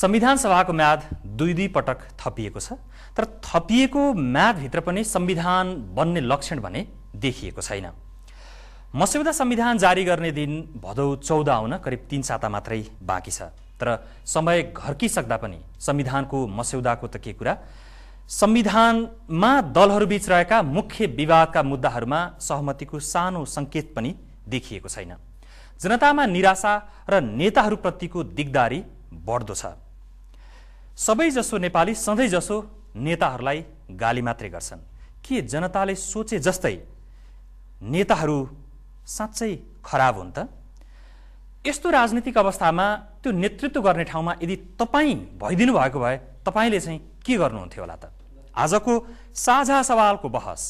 संविधान सभाको म्याद दुई दुई पटक थपिएको छ तर थपिएको म्यादभित्र पनि संविधान बन्ने लक्षण भने देखिएको छैन मस्यौदा संविधान जारी गर्ने दिन भदौ चौध आउन करिब तिन साता मात्रै बाँकी छ तर समय घर्किसक्दा पनि संविधानको मस्यौदाको त के कुरा संविधानमा दलहरूबीच रहेका मुख्य विवादका मुद्दाहरूमा सहमतिको सानो सङ्केत पनि देखिएको छैन जनतामा निराशा र नेताहरूप्रतिको दिगदारी बढ्दो छ सबैजसो नेपाली सधैँजसो नेताहरूलाई गाली मात्रै गर्छन् के जनताले सोचे जस्तै नेताहरू साँच्चै खराब हुन् त यस्तो राजनीतिक अवस्थामा त्यो नेतृत्व गर्ने ठाउँमा यदि तपाईँ भइदिनु भएको भए तपाईँले चाहिँ के गर्नुहुन्थ्यो होला त आजको साझा सवालको बहस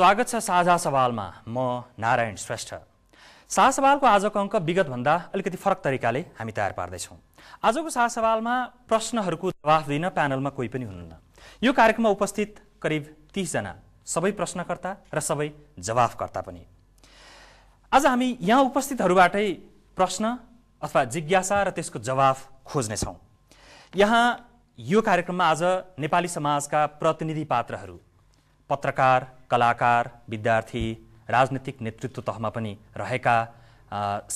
स्वागत छ साझा सवालमा म नारायण श्रेष्ठ साझा सवालको आजको अङ्क विगतभन्दा अलिकति फरक तरिकाले हामी तयार पार्दैछौँ आजको साझा सवालमा प्रश्नहरूको जवाफ दिन प्यानलमा कोही पनि हुनुहुन्न यो कार्यक्रममा उपस्थित करिब तिसजना सबै प्रश्नकर्ता र सबै जवाफकर्ता पनि आज हामी यहाँ उपस्थितहरूबाटै प्रश्न अथवा जिज्ञासा र त्यसको जवाफ खोज्नेछौँ यहाँ यो कार्यक्रममा आज नेपाली समाजका प्रतिनिधि पात्रहरू पत्रकार कलाकार विद्यार्थी राजनीतिक नेतृत्व तहमा पनि रहेका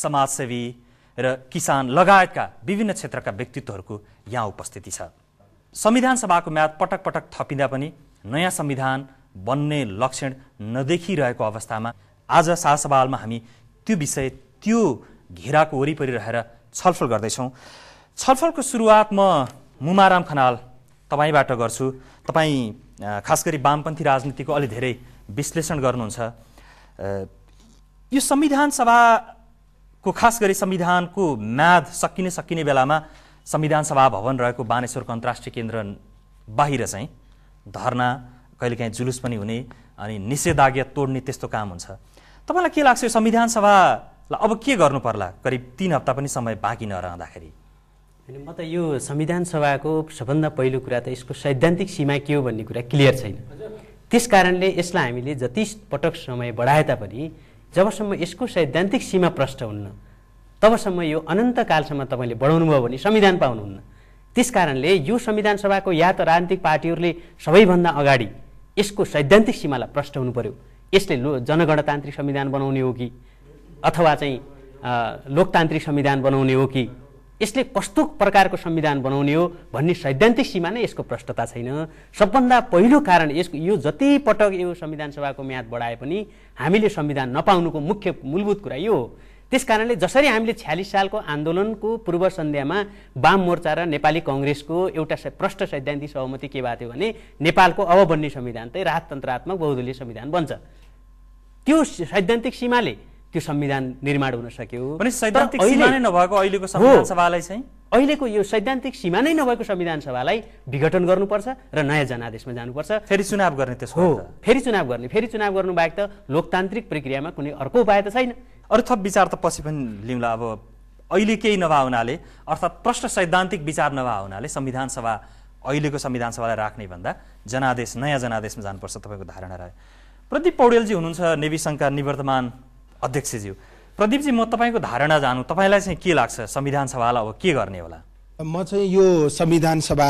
समाजसेवी र किसान लगायतका विभिन्न क्षेत्रका व्यक्तित्वहरूको यहाँ उपस्थिति छ संविधान सभाको म्याद पटक पटक थपिँदा पनि नयाँ संविधान बन्ने लक्षण नदेखिरहेको अवस्थामा आज शाहसभालमा हामी त्यो विषय त्यो घेराको वरिपरि रहेर छलफल गर्दैछौँ छलफलको सुरुवात म मुमाराम खनाल तपाईँबाट गर्छु तपाईँ खास गरी वामपन्थी राजनीतिको अलि धेरै विश्लेषण गर्नुहुन्छ यो संविधान सभाको खास गरी संविधानको म्याद सकिने सकिने बेलामा संविधान सभा भवन रहेको बानेश्वरको अन्तर्राष्ट्रिय केन्द्र बाहिर चाहिँ धर्ना कहिलेकाहीँ जुलुस पनि हुने अनि निषेधाज्ञा तोड्ने त्यस्तो काम हुन्छ तपाईँलाई के लाग्छ यो संविधान सभालाई अब के गर्नु पर्ला करिब तिन हप्ता पनि समय बाँकी नरहँदाखेरि होइन म त यो संविधान सभाको सबभन्दा पहिलो कुरा त यसको सैद्धान्तिक सीमा के हो भन्ने कुरा क्लियर छैन त्यस कारणले यसलाई हामीले जति पटक समय बढाए तापनि जबसम्म यसको सैद्धान्तिक सीमा प्रष्ट हुन्न तबसम्म यो अनन्त कालसम्म तपाईँले बढाउनुभयो भने संविधान पाउनुहुन्न त्यस कारणले यो संविधान सभाको या त राजनीतिक पार्टीहरूले सबैभन्दा अगाडि यसको सैद्धान्तिक सीमालाई प्रष्ट हुनु पर्यो यसले लो जनगणतान्त्रिक संविधान बनाउने हो कि अथवा चाहिँ लोकतान्त्रिक संविधान बनाउने हो कि यसले कस्तो प्रकारको संविधान बनाउने हो भन्ने सैद्धान्तिक सीमा नै यसको प्रष्टता छैन सबभन्दा पहिलो कारण यसको यो जति पटक यो संविधान सभाको म्याद बढाए पनि हामीले संविधान नपाउनुको मुख्य मूलभूत कुरा यो हो त्यस कारणले जसरी हामीले छ्यालिस सालको आन्दोलनको पूर्व सन्ध्यामा वाम मोर्चा र नेपाली कङ्ग्रेसको एउटा प्रष्ट सैद्धान्तिक सहमति के भएको थियो भने नेपालको अब बन्ने संविधान चाहिँ राजतन्त्रात्मक बहुदलीय संविधान बन्छ त्यो सैद्धान्तिक सीमाले त्यो संविधान निर्माण हुन सक्यो सैद्धान्तिक अहिलेको यो सैद्धान्तिक सीमा नै नभएको संविधान सभालाई विघटन गर्नुपर्छ र नयाँ जनादेशमा जानुपर्छ फेरि चुनाव गर्ने त्यसको हो फेरि चुनाव गर्ने फेरि चुनाव गर्नु बाहेक त लोकतान्त्रिक प्रक्रियामा कुनै अर्को उपाय त छैन अरू थप विचार त पछि पनि लिउँला अब अहिले केही नभए हुनाले अर्थात् प्रश्न सैद्धान्तिक विचार नभए हुनाले संविधान सभा अहिलेको संविधान सभालाई राख्ने भन्दा जनादेश नयाँ जनादेशमा जानुपर्छ तपाईँको धारणा रह्यो प्रदीप पौडेलजी हुनुहुन्छ नेवी सङ्घका निवर्तमान अध्यक्षज्यू प्रदीपजी म तपाईँको धारणा जानु तपाईँलाई चाहिँ के लाग्छ संविधान सभालाई अब के गर्ने होला म चाहिँ यो संविधान सभा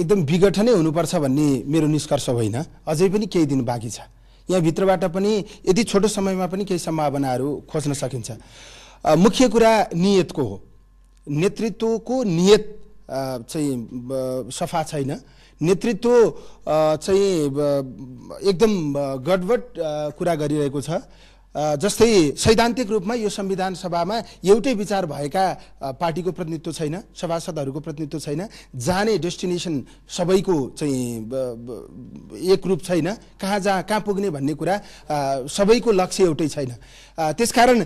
एकदम विघटनै हुनुपर्छ भन्ने मेरो निष्कर्ष होइन अझै पनि केही दिन बाँकी छ यहाँभित्रबाट पनि यति छोटो समयमा पनि केही सम्भावनाहरू खोज्न सकिन्छ मुख्य कुरा नियतको हो नेतृत्वको नियत चाहिँ सफा छैन नेतृत्व चाहिँ एकदम गडबड कुरा गरिरहेको छ जस्तै सैद्धान्तिक रूपमा यो संविधान सभामा एउटै विचार भएका पार्टीको प्रतिनिधित्व छैन सभासदहरूको प्रतिनिधित्व छैन जाने डेस्टिनेसन सबैको चाहिँ एक रूप छैन कहाँ जहाँ कहाँ पुग्ने भन्ने कुरा सबैको लक्ष्य एउटै छैन त्यसकारण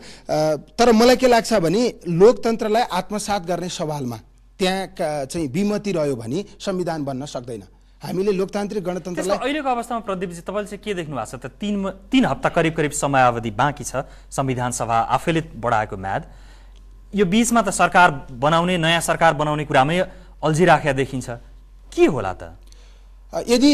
तर मलाई के लाग्छ भने लोकतन्त्रलाई आत्मसात गर्ने सवालमा त्यहाँ चाहिँ विमति रह्यो भने संविधान बन्न सक्दैन हामीले लोकतान्त्रिक गणतन्त्रलाई अहिलेको अवस्थामा प्रदीपजी तपाईँले चाहिँ के देख्नु भएको छ त तिन तिन हप्ता करिब करिब समयावधि बाँकी छ संविधान सभा आफैले बढाएको म्याद यो बिचमा त सरकार बनाउने नयाँ सरकार बनाउने कुरामै अल्झिराखेका देखिन्छ के होला त यदि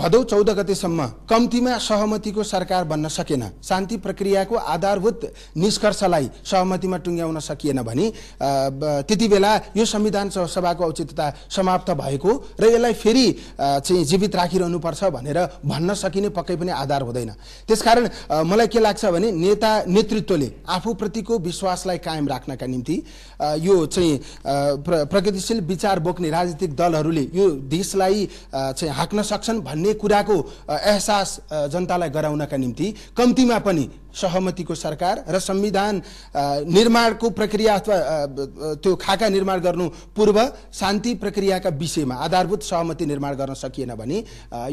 भदौ चौध गतेसम्म कम्तीमा सहमतिको सरकार बन्न सकेन शान्ति प्रक्रियाको आधारभूत निष्कर्षलाई सहमतिमा टुङ्ग्याउन सकिएन भने त्यति बेला यो संविधान सभाको औचित्यता समाप्त भएको र यसलाई फेरि चाहिँ जीवित राखिरहनुपर्छ भनेर भन्न सकिने पक्कै पनि आधार हुँदैन त्यसकारण मलाई के लाग्छ भने नेता नेतृत्वले आफूप्रतिको विश्वासलाई कायम राख्नका निम्ति यो चाहिँ प्रगतिशील विचार बोक्ने राजनीतिक दलहरूले यो देशलाई चाहिँ हाँक्न सक्छन् भन्ने कुराको एहसास जनतालाई गराउनका निम्ति कम्तीमा पनि सहमतिको सरकार र संविधान निर्माणको प्रक्रिया अथवा त्यो खाका निर्माण गर्नु पूर्व शान्ति प्रक्रियाका विषयमा आधारभूत सहमति निर्माण गर्न सकिएन भने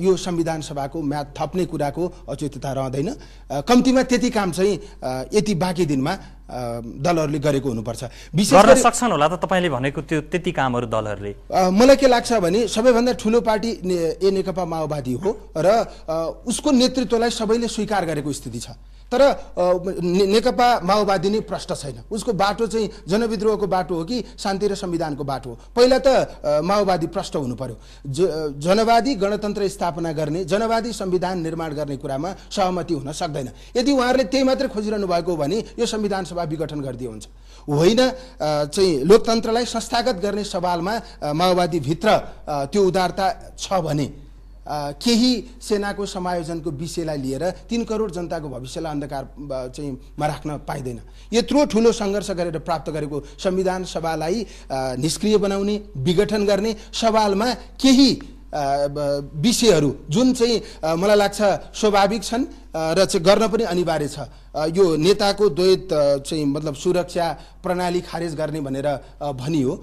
यो संविधान सभाको म्याद थप्ने कुराको अच्युतता रहँदैन कम्तीमा त्यति काम चाहिँ यति बाँकी दिनमा दलहरूले गरेको हुनुपर्छ विशेष सक्छन् होला त तपाईँले भनेको त्यो त्यति कामहरू दलहरूले मलाई के लाग्छ भने सबैभन्दा ठुलो पार्टी ए नेकपा माओवादी हो र उसको नेतृत्वलाई सबैले स्वीकार गरेको स्थिति छ तर नेकपा माओवादी नै प्रष्ट छैन उसको बाटो चाहिँ जनविद्रोहको बाटो हो कि शान्ति र संविधानको बाटो हो पहिला त माओवादी प्रष्ट हुनु पर्यो ज जनवादी गणतन्त्र स्थापना गर्ने जनवादी संविधान निर्माण गर्ने कुरामा सहमति हुन सक्दैन यदि उहाँहरूले त्यही मात्रै खोजिरहनु भएको हो भने यो संविधान सभा विघटन गरिदियो हुन्छ होइन चाहिँ लोकतन्त्रलाई संस्थागत गर्ने सवालमा माओवादीभित्र त्यो उदारता छ भने केही सेनाको समायोजनको विषयलाई लिएर तिन करोड जनताको भविष्यलाई अन्धकार चाहिँ राख्न पाइँदैन यत्रो ठुलो सङ्घर्ष गरेर प्राप्त गरेको संविधान सभालाई निष्क्रिय बनाउने विघटन गर्ने सवालमा केही विषयहरू जुन चाहिँ मलाई लाग्छ स्वाभाविक छन् र चाहिँ गर्न पनि अनिवार्य छ यो नेताको द्वैत चाहिँ मतलब सुरक्षा प्रणाली खारेज गर्ने भनेर भनियो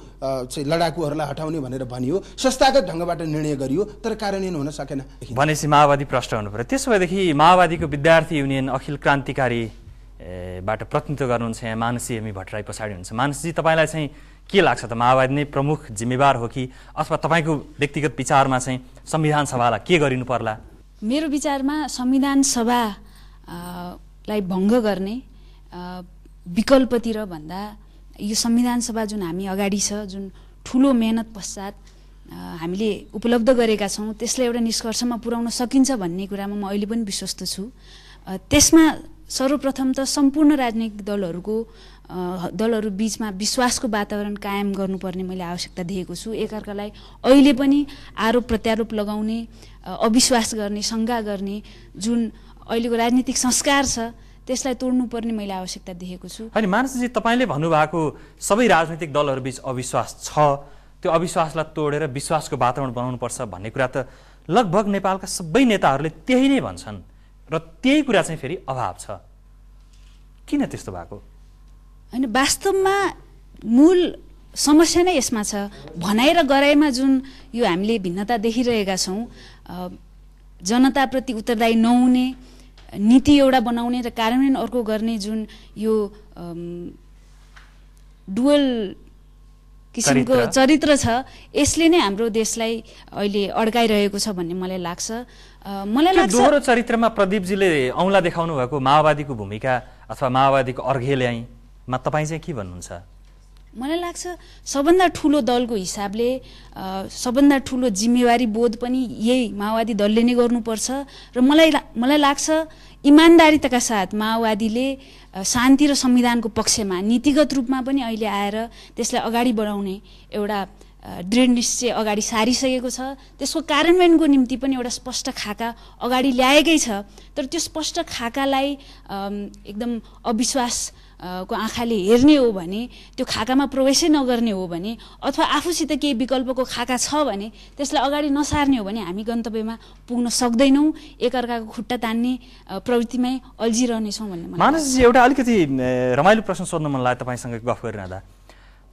चाहिँ लडाकुहरूलाई हटाउने भनेर भनियो संस्थागत ढङ्गबाट निर्णय गरियो तर कार्यान्वयन हुन सकेन भनेपछि माओवादी प्रष्ट हुनु पऱ्यो त्यसो भएदेखि माओवादीको विद्यार्थी युनियन अखिल क्रान्तिकारीबाट प्रतिनिधित्व गर्नुहुन्छ यहाँ मानसी एमी भट्टराई पछाडि हुनुहुन्छ मानसजी तपाईँलाई चाहिँ के लाग्छ त माओवादी नै प्रमुख जिम्मेवार हो कि अथवा तपाईँको व्यक्तिगत विचारमा चाहिँ संविधान सभालाई के गरिनु पर्ला मेरो विचारमा संविधान सभालाई भङ्ग गर्ने विकल्पतिर भन्दा यो संविधान सभा जुन हामी अगाडि छ जुन ठुलो मेहनत पश्चात हामीले उपलब्ध गरेका छौँ त्यसलाई एउटा निष्कर्षमा पुर्याउन सकिन्छ भन्ने कुरामा म अहिले पनि विश्वस्त छु त्यसमा सर्वप्रथम त सम्पूर्ण राजनैतिक दलहरूको दलहरू बिचमा विश्वासको वातावरण कायम गर्नुपर्ने मैले आवश्यकता देखेको छु एकअर्कालाई अहिले पनि आरोप प्रत्यारोप लगाउने अविश्वास गर्ने शङ्का गर्ने जुन अहिलेको राजनीतिक संस्कार छ त्यसलाई तोड्नुपर्ने मैले आवश्यकता देखेको छु अनि मानसजी तपाईँले भन्नुभएको सबै राजनैतिक बिच अविश्वास छ त्यो अविश्वासलाई तोडेर विश्वासको वातावरण बनाउनुपर्छ भन्ने कुरा त लगभग नेपालका सबै नेताहरूले त्यही नै भन्छन् र त्यही कुरा चाहिँ फेरि अभाव छ किन त्यस्तो भएको होइन वास्तवमा मूल समस्या नै यसमा छ भनाइ र गराइमा जुन यो हामीले भिन्नता देखिरहेका छौँ जनताप्रति उत्तरदायी नहुने नीति एउटा बनाउने र कार्यान्वयन अर्को गर्ने जुन यो डुवल किसिमको चरित्र छ यसले नै हाम्रो देशलाई अहिले अड्काइरहेको छ भन्ने मलाई लाग्छ मलाई लाग्छ दोहोरो चरित्रमा प्रदीपजीले औँला देखाउनु भएको माओवादीको भूमिका अथवा माओवादीको अर्घे ल्याएँ मा तपाईँ चाहिँ के भन्नुहुन्छ मलाई लाग्छ सबभन्दा ठुलो दलको हिसाबले सबभन्दा ठुलो जिम्मेवारी बोध पनि यही माओवादी दलले नै गर्नुपर्छ र मलाई मलाई लाग्छ इमान्दारिताका साथ माओवादीले शान्ति र संविधानको पक्षमा नीतिगत रूपमा पनि अहिले आएर त्यसलाई अगाडि बढाउने एउटा दृढ निश्चय अगाडि सारिसकेको छ त्यसको कार्यान्वयनको निम्ति पनि एउटा स्पष्ट खाका अगाडि ल्याएकै छ तर त्यो स्पष्ट खाकालाई एकदम अविश्वास को आँखाले हेर्ने हो भने त्यो खाकामा प्रवेशै नगर्ने हो भने अथवा आफूसित केही विकल्पको खाका छ भने त्यसलाई अगाडि नसार्ने हो भने हामी गन्तव्यमा पुग्न सक्दैनौँ एकअर्काको खुट्टा तान्ने प्रवृत्तिमै अल्झिरहनेछौँ भन्ने मानसजी एउटा अलिकति रमाइलो प्रश्न सोध्नु मन लाग्यो तपाईँसँग गफ गरिरहँदा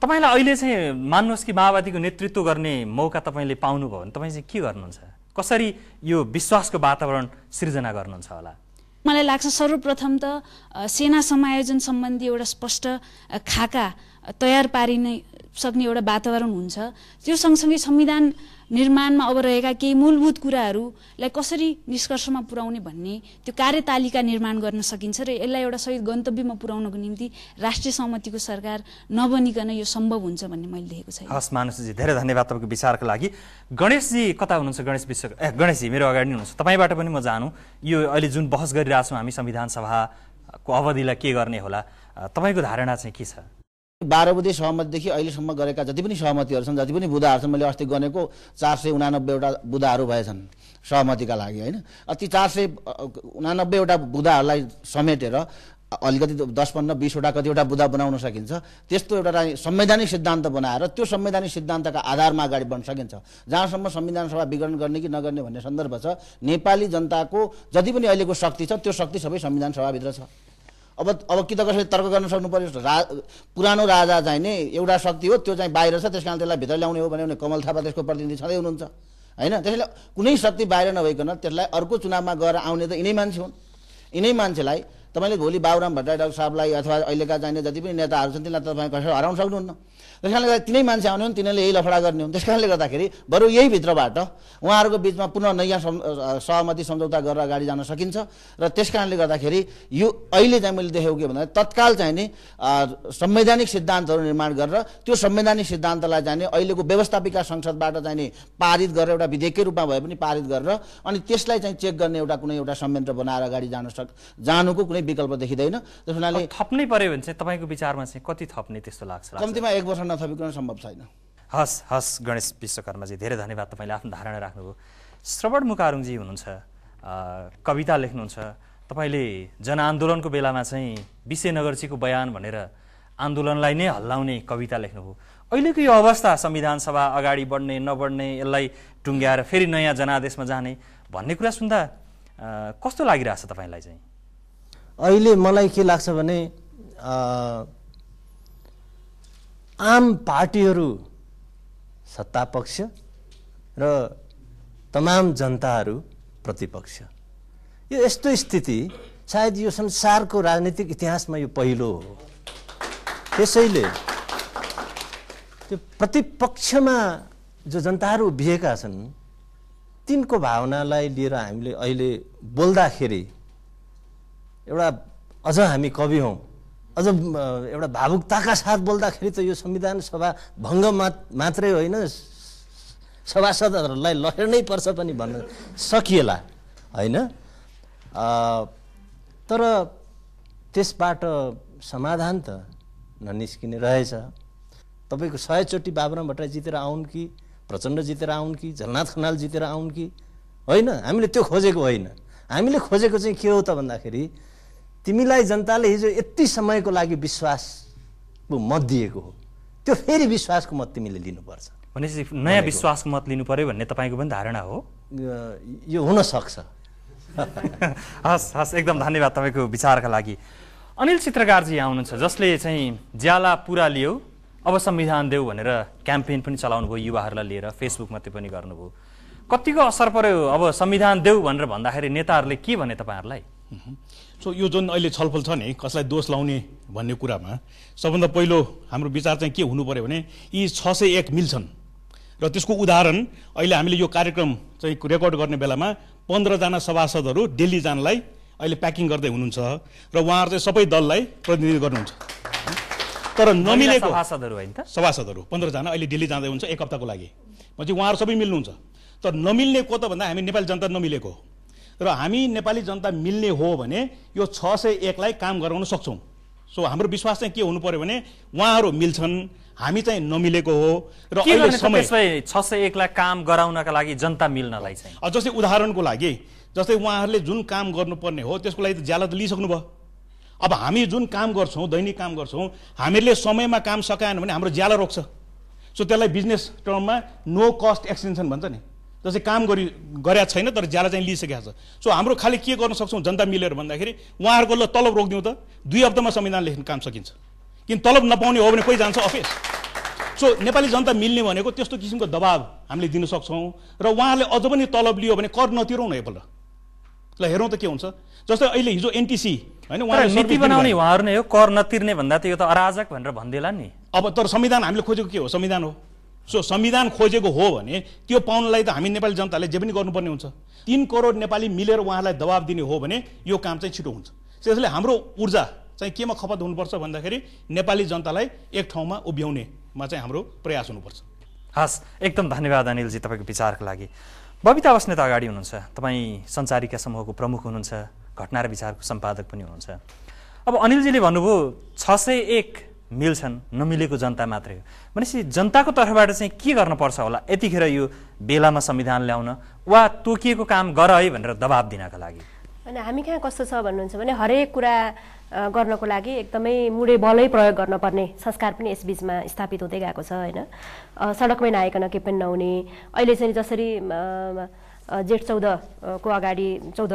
तपाईँलाई अहिले चाहिँ मान्नुहोस् कि माओवादीको नेतृत्व गर्ने मौका तपाईँले पाउनुभयो भने तपाईँ चाहिँ के गर्नुहुन्छ कसरी यो विश्वासको वातावरण सिर्जना गर्नुहुन्छ होला मलाई लाग्छ सर्वप्रथम त सेना समायोजन सम्बन्धी एउटा स्पष्ट खाका तयार पारिने सक्ने एउटा वातावरण हुन्छ त्यो सँगसँगै संविधान निर्माणमा अब रहेका केही मूलभूत कुराहरूलाई कसरी निष्कर्षमा पुर्याउने भन्ने त्यो कार्यतालिका निर्माण गर्न सकिन्छ र यसलाई एउटा सही गन्तव्यमा पुर्याउनको निम्ति राष्ट्रिय सहमतिको सरकार नबनिकन यो सम्भव हुन्छ भन्ने मैले देखेको छैन हस् मानसजी धेरै धन्यवाद तपाईँको विचारको लागि गणेशजी कता हुनुहुन्छ गणेश विश्व ए गणेशजी मेरो अगाडि नै हुनुहुन्छ तपाईँबाट पनि म जानु यो अहिले जुन बहस गरिरहेछौँ हामी संविधान सभाको अवधिलाई के गर्ने होला तपाईँको धारणा चाहिँ के छ बाह्र बुधे सहमतिदेखि अहिलेसम्म गरेका जति पनि सहमतिहरू छन् जति पनि बुधाहरू छन् मैले अस्ति गरेको चार सय उनानब्बेवटा बुधाहरू भएछन् सहमतिका लागि होइन ती चार सय उनानब्बेवटा बुधाहरूलाई समेटेर अलिकति दस पन्ध्र बिसवटा कतिवटा बुधा बनाउन सकिन्छ त्यस्तो एउटा संवैधानिक सिद्धान्त बनाएर त्यो संवैधानिक सिद्धान्तका आधारमा अगाडि बढ्न सकिन्छ जहाँसम्म संविधान सभा विघटन गर्ने कि नगर्ने भन्ने सन्दर्भ छ नेपाली जनताको जति पनि अहिलेको शक्ति छ त्यो शक्ति सबै संविधान सभाभित्र छ अब अब कि त कसैले तर्क गर्न सक्नु पऱ्यो रा पुरानो राजा चाहिँ नि एउटा शक्ति हो त्यो चाहिँ बाहिर छ त्यस कारण त्यसलाई भित्र ल्याउने हो भन्यो भने कमल थापा त्यसको प्रतिनिधि छँदै हुनुहुन्छ होइन त्यसैले कुनै शक्ति बाहिर नभइकन त्यसलाई अर्को चुनावमा गएर आउने त यिनै मान्छे हुन् यिनै मान्छेलाई तपाईँले भोलि बाबुराम भट्टराई डाक्टर साहबलाई अथवा अहिलेका चाहिने जति पनि नेताहरू छन् तिनलाई तपाईँ कसरी हराउन सक्नुहुन्न त्यस कारणले गर्दा तिनै मान्छे आउने हुन् तिनीहरूले यही लफडा गर्ने हुन् त्यस कारणले गर्दाखेरि बरु यही भित्रबाट उहाँहरूको बिचमा पुनः नयाँ सहमति सम्झौता गरेर अगाडि जान सकिन्छ र त्यस कारणले गर्दाखेरि यो अहिले चाहिँ मैले देखेको के भन्दा तत्काल चाहिँ नि संवैधानिक सिद्धान्तहरू निर्माण गरेर त्यो संवैधानिक सिद्धान्तलाई चाहिँ अहिलेको व्यवस्थापिका संसदबाट चाहिँ नि पारित गरेर एउटा विधेयककै रूपमा भए पनि पारित गरेर अनि त्यसलाई चाहिँ चेक गर्ने एउटा कुनै एउटा संयन्त्र बनाएर अगाडि जान सक जानुको कुनै विकल्प देखिँदैन त्यस हुनाले थप्नै पऱ्यो भने चाहिँ तपाईँको विचारमा चाहिँ कति थप्ने त्यस्तो लाग्छ कम्तीमा एक वर्ष नथपिकन सम्भव छैन हस् हस् गणेश विश्वकर्माजी धेरै धन्यवाद तपाईँले आफ्नो धारणा राख्नुभयो श्रवण मुकारुङजी हुनुहुन्छ कविता लेख्नुहुन्छ तपाईँले जनआन्दोलनको बेलामा चाहिँ विषयनगरजीको बयान भनेर आन्दोलनलाई नै हल्लाउने कविता लेख्नुभयो अहिलेको यो अवस्था संविधान सभा अगाडि बढ्ने नबढ्ने यसलाई टुङ्ग्याएर फेरि नयाँ जनादेशमा जाने भन्ने कुरा सुन्दा कस्तो लागिरहेछ तपाईँलाई चाहिँ अहिले मलाई के लाग्छ भने आम पार्टीहरू सत्ता पक्ष र तमाम जनताहरू प्रतिपक्ष यो यस्तो स्थिति सायद यो संसारको राजनीतिक इतिहासमा यो पहिलो हो त्यसैले त्यो प्रतिपक्षमा जो जनताहरू उभिएका छन् तिनको भावनालाई लिएर हामीले अहिले बोल्दाखेरि एउटा अझ हामी कवि हौँ अझ एउटा भावुकताका साथ बोल्दाखेरि त यो संविधान सभा भङ्ग मात्रै होइन सभासदहरूलाई लड्नै पर्छ पनि भन्न सकिएला होइन तर त्यसबाट समाधान त ननिस्किने रहेछ तपाईँको सयचोटि बाबुराम भट्टराई जितेर आउन् कि प्रचण्ड जितेर आउन् कि झलनाथ खनाल जितेर आउन् कि होइन हामीले त्यो खोजेको होइन हामीले खोजेको चाहिँ के हो त भन्दाखेरि तिमीलाई जनताले हिजो यति समयको लागि विश्वास मत दिएको हो त्यो फेरि विश्वासको मत तिमीले लिनुपर्छ भनेपछि नयाँ विश्वासको मत लिनु पऱ्यो भन्ने तपाईँको पनि धारणा हो यो हुनसक्छ हस् हस् एकदम धन्यवाद तपाईँको विचारका लागि अनिल चित्रकारजी यहाँ हुनुहुन्छ जसले चाहिँ ज्याला पुरा लियो अब संविधान देऊ भनेर क्याम्पेन पनि चलाउनु भयो युवाहरूलाई लिएर फेसबुकमा त्यो पनि गर्नुभयो कतिको असर पर्यो अब संविधान देऊ भनेर भन्दाखेरि नेताहरूले के भने तपाईँहरूलाई सो यो जुन अहिले छलफल छ नि कसलाई दोष लाउने भन्ने कुरामा सबभन्दा पहिलो हाम्रो विचार चाहिँ के हुनु पऱ्यो भने यी छ सय एक मिल्छन् र त्यसको उदाहरण अहिले हामीले यो कार्यक्रम चाहिँ रेकर्ड गर्ने बेलामा पन्ध्रजना सभासदहरू दिल्ली जानलाई अहिले प्याकिङ गर्दै हुनुहुन्छ र उहाँहरू चाहिँ सबै दललाई प्रतिनिधित्व गर्नुहुन्छ तर नमिलेको सभासदहरू होइन सभासदहरू पन्ध्रजना अहिले दिल्ली जाँदै हुन्छ एक हप्ताको लागि भनेपछि उहाँहरू सबै मिल्नुहुन्छ तर नमिल्ने को त भन्दा हामी नेपाली जनता नमिलेको र हामी नेपाली जनता मिल्ने हो भने यो छ सय एकलाई काम गराउन सक्छौँ सो हाम्रो विश्वास चाहिँ के हुनु पऱ्यो भने उहाँहरू मिल्छन् हामी चाहिँ नमिलेको हो र अहिले समय छ सय एकलाई काम गराउनका लागि जनता मिल्नलाई चाहिँ जस्तै उदाहरणको लागि जस्तै उहाँहरूले जुन काम गर्नुपर्ने हो त्यसको लागि त ज्याला त लिइसक्नु भयो अब हामी जुन काम गर्छौँ दैनिक काम गर्छौँ हामीहरूले समयमा काम सकाएन भने हाम्रो ज्याला रोक्छ सो त्यसलाई बिजनेस टर्ममा नो कस्ट एक्सटेन्सन भन्छ नि जस्तै काम गरि गरेका छैन तर ज्याला चाहिँ लिइसकेको छ सो हाम्रो खालि के गर्न सक्छौँ जनता मिलेर भन्दाखेरि उहाँहरूको ल तलब रोकिदिउँ त दुई हप्तामा संविधान लेख्ने काम सकिन्छ किन तलब नपाउने हो भने कोही जान्छ अफिस सो नेपाली जनता मिल्ने भनेको त्यस्तो किसिमको दबाब हामीले दिन सक्छौँ र उहाँहरूले अझ पनि तलब लियो भने कर नतिरौँ न एकपल्ट ल हेरौँ त के हुन्छ जस्तै अहिले हिजो एनटिसी होइन नीति बनाउने उहाँहरू नै हो कर नतिर्ने भन्दा त यो त अराजक भनेर भनिदिएला नि अब तर संविधान हामीले खोजेको के हो संविधान हो सो संविधान खोजेको हो भने त्यो पाउनलाई त हामी नेपाली जनताले जे पनि गर्नुपर्ने हुन्छ तिन करोड नेपाली मिलेर उहाँलाई दबाब दिने हो भने यो काम चाहिँ छिटो हुन्छ त्यसैले हाम्रो ऊर्जा चाहिँ केमा खपत हुनुपर्छ भन्दाखेरि नेपाली जनतालाई एक ठाउँमा उभ्याउनेमा चाहिँ हाम्रो प्रयास हुनुपर्छ हस् एकदम धन्यवाद अनिलजी तपाईँको विचारको लागि बबिता त अगाडि हुनुहुन्छ तपाईँ सञ्चारिका समूहको प्रमुख हुनुहुन्छ घटना र विचारको सम्पादक पनि हुनुहुन्छ अब अनिलजीले भन्नुभयो छ सय एक मिल्छन् नमिलेको जनता मात्रै हो भनेपछि जनताको तर्फबाट चाहिँ के गर्नुपर्छ होला यतिखेर यो बेलामा संविधान ल्याउन वा तोकिएको काम गर है भनेर दबाब दिनका लागि अनि हामी कहाँ कस्तो छ भन्नुहुन्छ भने हरेक कुरा गर्नको लागि एकदमै मुडे बलै प्रयोग गर्नुपर्ने संस्कार पनि यसबिचमा स्थापित हुँदै गएको छ होइन सडकमै नआइकन केही पनि नहुने अहिले चाहिँ जसरी जेठ चौधको अगाडि चौध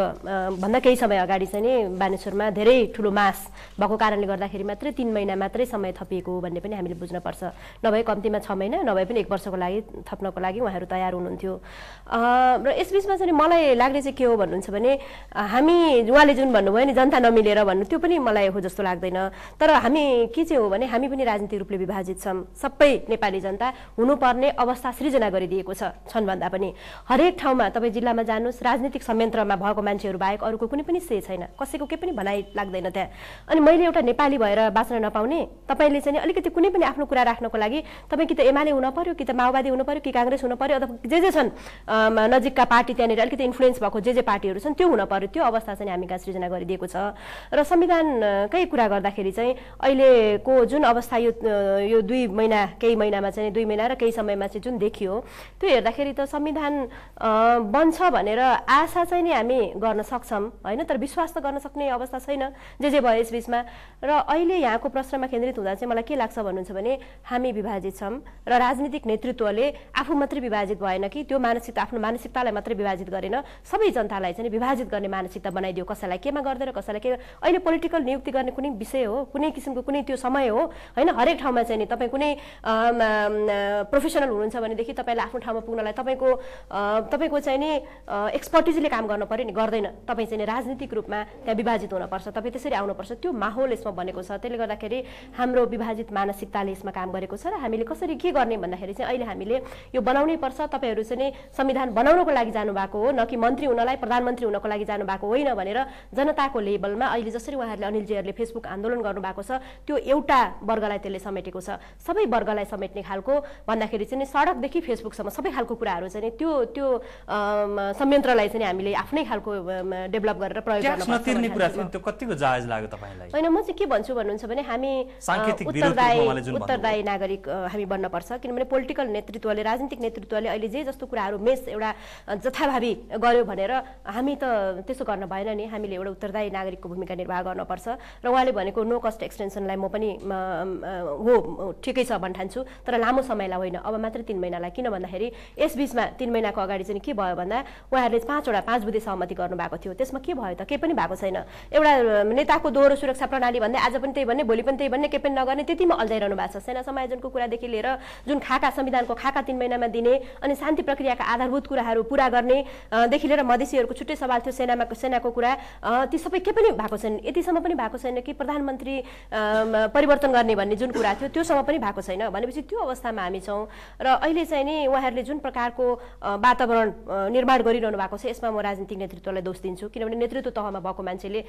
भन्दा केही समय अगाडि चाहिँ नि बानेश्वरमा धेरै ठुलो मास भएको कारणले गर्दाखेरि मात्रै तिन महिना मात्रै समय थपिएको हो भन्ने पनि हामीले बुझ्नुपर्छ नभए कम्तीमा छ महिना नभए पनि एक वर्षको लागि थप्नको लागि उहाँहरू तयार हुनुहुन्थ्यो र यसबिचमा चाहिँ मलाई लाग्ने चाहिँ के हो भन्नुहुन्छ भने हामी उहाँले जुन भन्नुभयो नि जनता नमिलेर भन्नु त्यो पनि मलाई हो जस्तो लाग्दैन तर हामी के चाहिँ हो भने हामी पनि राजनीतिक रूपले विभाजित छौँ सबै नेपाली जनता हुनुपर्ने अवस्था सृजना गरिदिएको छन् भन्दा पनि हरेक ठाउँमा तपाईँ जिल्लामा जानुहोस् राजनीतिक संयन्त्रमा भएको मान्छेहरू बाहेक अरूको कुनै पनि से छैन कसैको केही पनि भनाइ लाग्दैन त्यहाँ अनि मैले एउटा नेपाली भएर बाँच्न नपाउने तपाईँले चाहिँ अलिकति कुनै पनि आफ्नो कुरा राख्नको लागि तपाईँ कि त एमाले हुनु पऱ्यो कि त माओवादी हुनु पऱ्यो कि काङ्ग्रेस हुनु पऱ्यो अथवा जे जे छन् नजिकका पार्टी त्यहाँनिर अलिकति इन्फ्लुएन्स भएको जे जे पार्टीहरू छन् त्यो हुन पर्यो त्यो अवस्था चाहिँ हामी कहाँ सृजना गरिदिएको छ र संविधानकै कुरा गर्दाखेरि चाहिँ अहिलेको जुन अवस्था यो यो दुई महिना केही महिनामा चाहिँ दुई महिना र केही समयमा चाहिँ जुन देखियो त्यो हेर्दाखेरि त संविधान बन्छ भनेर आशा चाहिँ नि हामी गर्न सक्छौँ होइन तर विश्वास त गर्न सक्ने अवस्था छैन जे जे भयो यस र अहिले यहाँको प्रश्नमा केन्द्रित हुँदा चाहिँ मलाई के लाग्छ भन्नुहुन्छ भने हामी विभाजित छौँ र राजनीतिक नेतृत्वले आफू मात्रै विभाजित भएन कि त्यो मानसिकता आफ्नो मानसिकतालाई मात्रै विभाजित गरेन सबै जनतालाई चाहिँ विभाजित गर्ने मानसिकता बनाइदियो कसैलाई केमा गर्दैन कसैलाई के अहिले पोलिटिकल नियुक्ति गर्ने कुनै विषय हो कुनै किसिमको कुनै त्यो समय हो होइन हरेक ठाउँमा चाहिँ नि तपाईँ कुनै प्रोफेसनल हुनुहुन्छ भनेदेखि तपाईँलाई आफ्नो ठाउँमा पुग्नलाई तपाईँको तपाईँको चाहिँ चाहिँ नि एक्सपर्टिजले काम गर्नु पऱ्यो नि गर्दैन तपाईँ चाहिँ राजनीतिक रूपमा त्यहाँ विभाजित हुनपर्छ तपाईँ त्यसरी आउनुपर्छ त्यो माहौल यसमा बनेको छ त्यसले गर्दाखेरि हाम्रो विभाजित मानसिकताले यसमा काम गरेको छ र हामीले कसरी के गर्ने भन्दाखेरि चाहिँ अहिले हामीले यो बनाउनै पर्छ तपाईँहरू चाहिँ संविधान बनाउनको लागि जानुभएको हो न कि मन्त्री हुनलाई प्रधानमन्त्री हुनको लागि जानुभएको होइन भनेर जनताको लेभलमा अहिले जसरी उहाँहरूले अनिलजीहरूले फेसबुक आन्दोलन गर्नुभएको छ त्यो एउटा वर्गलाई त्यसले समेटेको छ सबै वर्गलाई समेट्ने खालको भन्दाखेरि चाहिँ नि सडकदेखि फेसबुकसम्म सबै खालको कुराहरू चाहिँ त्यो त्यो संयन्त्रलाई चाहिँ हामीले आफ्नै खालको डेभलप गरेर प्रयोग नतिर्ने त्यो कतिको जायज लाग्यो तपाईँलाई होइन म चाहिँ के भन्छु भन्नुहुन्छ भने हामी उत्तरदायी उत्तरदायी नागरिक हामी बन्नपर्छ किनभने पोलिटिकल नेतृत्वले राजनीतिक नेतृत्वले अहिले जे जस्तो कुराहरू मेस एउटा जथाभावी गर्यो भनेर हामी त त्यसो गर्न भएन नि हामीले एउटा उत्तरदायी नागरिकको भूमिका निर्वाह गर्नुपर्छ र उहाँले भनेको नो कस्ट एक्सटेन्सनलाई म पनि हो ठिकै छ भन्ठान्छु तर लामो समयलाई होइन अब मात्र तिन महिनालाई किन भन्दाखेरि यसबिचमा तिन महिनाको अगाडि चाहिँ के भयो भन्दा उहाँहरूले पाँचवटा पाँच बुधे सहमति गर्नुभएको थियो त्यसमा के भयो त केही पनि भएको छैन एउटा नेताको दोहोरो सुरक्षा प्रणाली भन्दै आज पनि त्यही भन्ने भोलि पनि त्यही भन्ने केही पनि नगर्ने त्यतिमा अल्झाइरहनु भएको छ सेना समायोजनको कुरादेखि लिएर जुन खाका संविधानको खाका तिन महिनामा दिने अनि शान्ति प्रक्रियाका आधारभूत कुराहरू पुरा गर्नेदेखि लिएर मधेसीहरूको छुट्टै सवाल थियो सेनामा सेनाको कुरा ती सबै के पनि भएको छैन यतिसम्म पनि भएको छैन कि प्रधानमन्त्री परिवर्तन गर्ने भन्ने जुन कुरा थियो त्योसम्म पनि भएको छैन भनेपछि त्यो अवस्थामा हामी छौँ र अहिले चाहिँ नि उहाँहरूले जुन प्रकारको वातावरण निर्माण गरिरहनु भएको छ यसमा म राजनीतिक नेतृत्वलाई दोष दिन्छु किनभने नेतृत्व तहमा भएको मान्छेले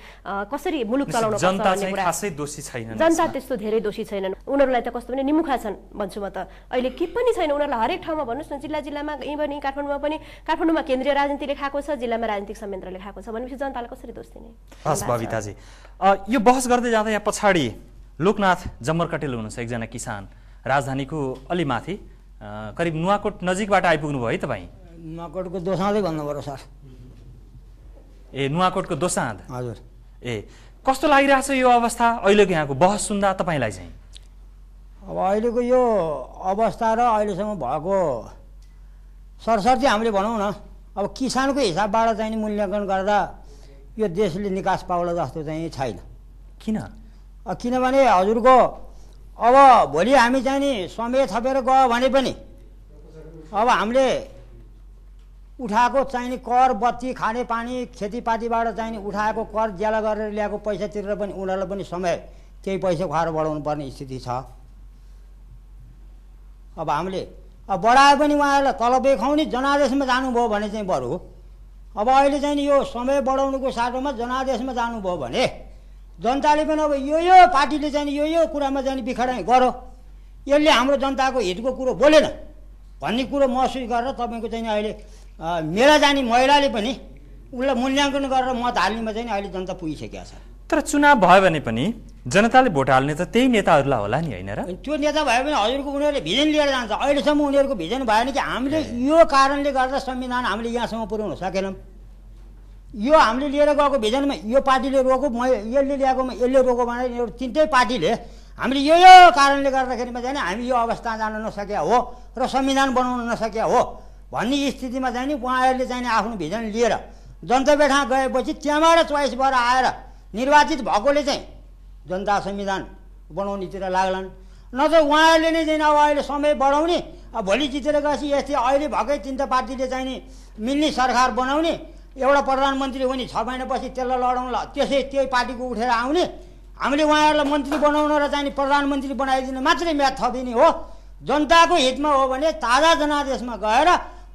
कसरी मुलुक चलाउनु जनता त्यस्तो धेरै दोषी छैनन् उनीहरूलाई त कस्तो भने निमुखा छन् भन्छु म त अहिले के पनि छैन उनीहरूलाई हरेक ठाउँमा भन्नुहोस् न जिल्ला जिल्लामा यहीँ पनि काठमाडौँमा पनि काठमाडौँमा केन्द्रीय राजनीतिले खाएको छ जिल्लामा राजनीतिक संयन्त्रले खाएको छ भनेपछि जनतालाई कसरी दोष दिने हस् भविताजी यो बहस गर्दै जाँदा यहाँ पछाडि लोकनाथ जम्मर कटेल हुनुहुन्छ एकजना किसान राजधानीको अलि माथि करिब नुवाकोट नजिकबाट आइपुग्नुभयो है तपाईँ नुवाकोटको दोसाँदै भन्नु पऱ्यो सर ए नुवाकोटको दोसाँद हजुर ए कस्तो लागिरहेछ यो अवस्था अहिलेको यहाँको बहस सुन्दा तपाईँलाई चाहिँ अब अहिलेको यो अवस्था र अहिलेसम्म भएको सरसर्ती हामीले भनौँ न अब किसानको हिसाबबाट चाहिँ मूल्याङ्कन गर्दा यो देशले निकास पाउला जस्तो चाहिँ छैन किन किनभने हजुरको अब भोलि हामी चाहिँ नि समय थपेर गयो भने पनि अब हामीले उठाएको चाहिने कर बत्ती खानेपानी खेतीपातीबाट चाहिने उठाएको कर ज्याला गरेर ल्याएको पैसा तिरेर पनि उनीहरूलाई पनि समय केही पैसा खुवाएर बढाउनु पर्ने स्थिति छ अब हामीले अब बढाए पनि उहाँहरूलाई तलब देखाउने जनादेशमा जानुभयो भने चाहिँ बरु अब अहिले चाहिँ यो समय बढाउनुको साटोमा जनादेशमा जानुभयो भने जनताले पनि अब यो यो पार्टीले चाहिँ यो यो कुरामा चाहिँ बिखराइ गरौँ यसले हाम्रो जनताको हितको कुरो बोलेन भन्ने कुरो महसुस गरेर तपाईँको चाहिँ अहिले मेला जाने महिलाले पनि उसलाई मूल्याङ्कन गरेर मत हाल्नेमा चाहिँ अहिले जनता पुगिसकेका छ तर चुनाव भयो भने पनि जनताले भोट हाल्ने त त्यही नेताहरूलाई होला नि होइन र त्यो नेता भयो भने हजुरको उनीहरूले भिजन लिएर जान्छ अहिलेसम्म उनीहरूको भिजन भएन कि हामीले यो कारणले गर्दा संविधान हामीले यहाँसम्म पुर्याउन सकेनौँ यो हामीले लिएर गएको भिजनमा यो पार्टीले रोको म यसले ल्याएकोमा यसले रोको भने यो तिनटै पार्टीले हामीले यो यो कारणले गर्दाखेरिमा चाहिँ हामी यो अवस्था जान नसक्या हो र संविधान बनाउन नसकेका हो भन्ने स्थितिमा चाहिँ नि उहाँहरूले चाहिँ आफ्नो भिजन लिएर जनता जनतापेठा गएपछि त्यहाँबाट चोइस भएर आएर निर्वाचित भएकोले चाहिँ जनता संविधान बनाउनेतिर लाग्लान् नत्र उहाँहरूले नै चाहिँ अब अहिले समय बढाउने अब भोलि जितेर गएपछि यस्तै अहिले भएकै तिनवटा पार्टीले चाहिँ नि मिल्ने सरकार बनाउने एउटा प्रधानमन्त्री हुने छ महिनापछि त्यसलाई लडाउँला त्यसै त्यही पार्टीको उठेर आउने हामीले उहाँहरूलाई मन्त्री बनाउन र चाहिँ प्रधानमन्त्री बनाइदिनु मात्रै म्याद थपिने हो जनताको हितमा हो भने ताजा जनादेशमा गएर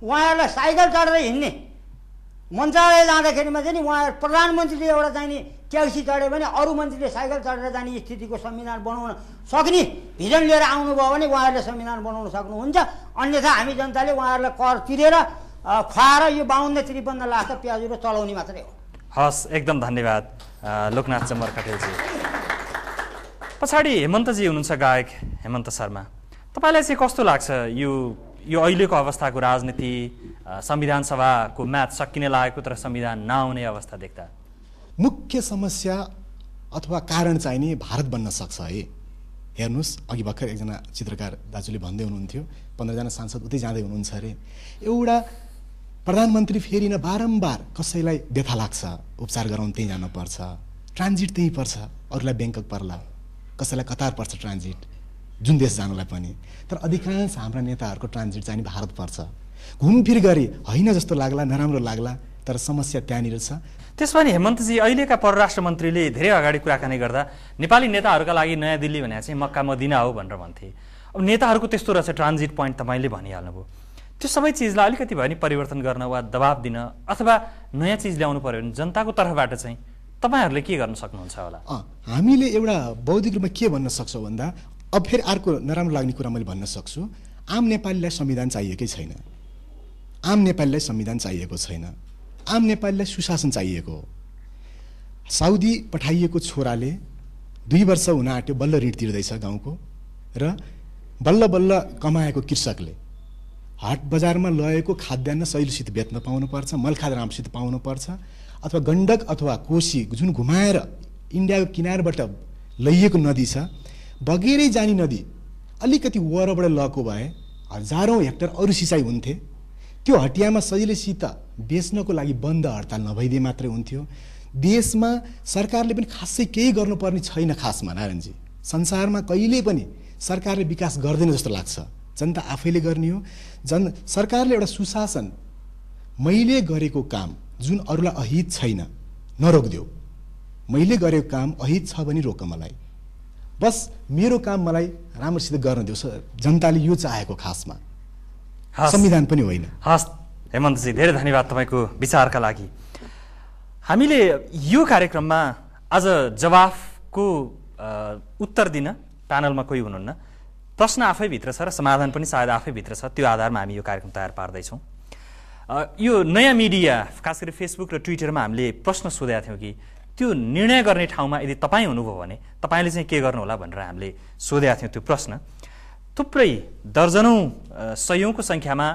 उहाँहरूलाई साइकल चढेर हिँड्ने मन्त्रालय जाँदाखेरिमा चाहिँ नि उहाँहरू प्रधानमन्त्रीले एउटा चाहिँ नि ट्याक्सी चढ्यो भने अरू मन्त्रीले साइकल चढेर जाने स्थितिको संविधान बनाउन सक्ने भिजन लिएर आउनुभयो भने उहाँहरूले संविधान बनाउन सक्नुहुन्छ अन्यथा हामी जनताले उहाँहरूलाई कर तिरेर खुवाएर यो बाहुन्न त्रिपन्न लाख प्याजहरू चलाउने मात्रै हो हस् एकदम धन्यवाद लोकनाथ चम्बर कटेलजी पछाडि हेमन्तजी हुनुहुन्छ गायक हेमन्त शर्मा तपाईँलाई चाहिँ कस्तो लाग्छ यो यो अहिलेको अवस्थाको राजनीति संविधान सभाको म्याच सकिने लागेको तर संविधान नआउने अवस्था देख्दा मुख्य समस्या अथवा कारण चाहिँ नि भारत बन्न सक्छ है हेर्नुहोस् अघि भर्खर एकजना चित्रकार दाजुले भन्दै हुनुहुन्थ्यो पन्ध्रजना सांसद उतै जाँदै हुनुहुन्छ अरे एउटा प्रधानमन्त्री फेरिन बारम्बार कसैलाई व्यथा लाग्छ उपचार गराउनु त्यहीँ जानुपर्छ ट्रान्जिट त्यहीँ पर्छ अरूलाई ब्याङ्कक पर्ला कसैलाई कतार पर्छ ट्रान्जिट जुन देश जानुलाई पनि तर अधिकांश हाम्रा नेताहरूको ट्रान्जिट चाहिँ भारत पर्छ घुमफिर गरी होइन जस्तो लाग्ला नराम्रो लाग्ला तर समस्या त्यहाँनिर छ त्यसमा नि हेमन्तजी अहिलेका परराष्ट्र मन्त्रीले धेरै अगाडि कुराकानी गर्दा नेपाली नेताहरूका लागि नयाँ दिल्ली भने चाहिँ मक्का मदिना हो भनेर भन्थे अब नेताहरूको त्यस्तो रहेछ ट्रान्जिट पोइन्ट तपाईँले भनिहाल्नुभयो त्यो सबै चिजलाई अलिकति भयो नि परिवर्तन गर्न वा दबाब दिन अथवा नयाँ चिज ल्याउनु पऱ्यो भने जनताको तर्फबाट चाहिँ तपाईँहरूले के गर्न सक्नुहुन्छ होला हामीले एउटा बौद्धिक रूपमा के भन्न सक्छौँ भन्दा अब फेरि अर्को नराम्रो लाग्ने कुरा मैले भन्न सक्छु आम नेपालीलाई संविधान चाहिएकै छैन आम नेपालीलाई संविधान चाहिएको छैन आम नेपालीलाई सुशासन चाहिएको हो साउदी पठाइएको छोराले दुई वर्ष हुन आँट्यो बल्ल ऋण तिर्दैछ गाउँको र बल्ल बल्ल कमाएको कृषकले हाट बजारमा लगेको खाद्यान्न शैलीसित बेच्न पाउनुपर्छ मलखाद रामसित पाउनुपर्छ अथवा गण्डक अथवा कोशी जुन घुमाएर इन्डियाको किनारबाट लैएको नदी छ बगेरै जाने नदी अलिकति वरबाट लको भए हजारौँ हेक्टर अरू सिँचाइ हुन्थे त्यो हटियामा सजिलैसित बेच्नको लागि बन्द हडताल नभइदिए मात्रै हुन्थ्यो देशमा सरकारले पनि खासै केही गर्नुपर्ने छैन खासमा नारायणजी संसारमा कहिले पनि सरकारले विकास गर्दैन जस्तो लाग्छ जनता आफैले गर्ने हो जन सरकारले एउटा सुशासन मैले गरेको काम जुन अरूलाई अहित छैन नरोकिदेऊ मैले गरेको काम अहित छ भने रोक मलाई बस मेरो काम मलाई राम्रोसित गर्न दियोस् जनताले यो चाहेको खासमा संविधान पनि होइन हस् हेमन्तजी धेरै धन्यवाद तपाईँको विचारका लागि हामीले यो कार्यक्रममा आज जवाफको उत्तर दिन प्यानलमा कोही हुनुहुन्न प्रश्न आफैभित्र छ र समाधान पनि सायद आफैभित्र छ त्यो आधारमा हामी यो कार्यक्रम तयार पार्दैछौँ यो नयाँ मिडिया खास गरी फेसबुक र ट्विटरमा हामीले प्रश्न सोधेका थियौँ कि त्यो निर्णय गर्ने ठाउँमा यदि तपाईँ हुनुभयो भने तपाईँले चाहिँ के गर्नुहोला भनेर हामीले सोधेका थियौँ त्यो प्रश्न थुप्रै दर्जनौँ सयौँको सङ्ख्यामा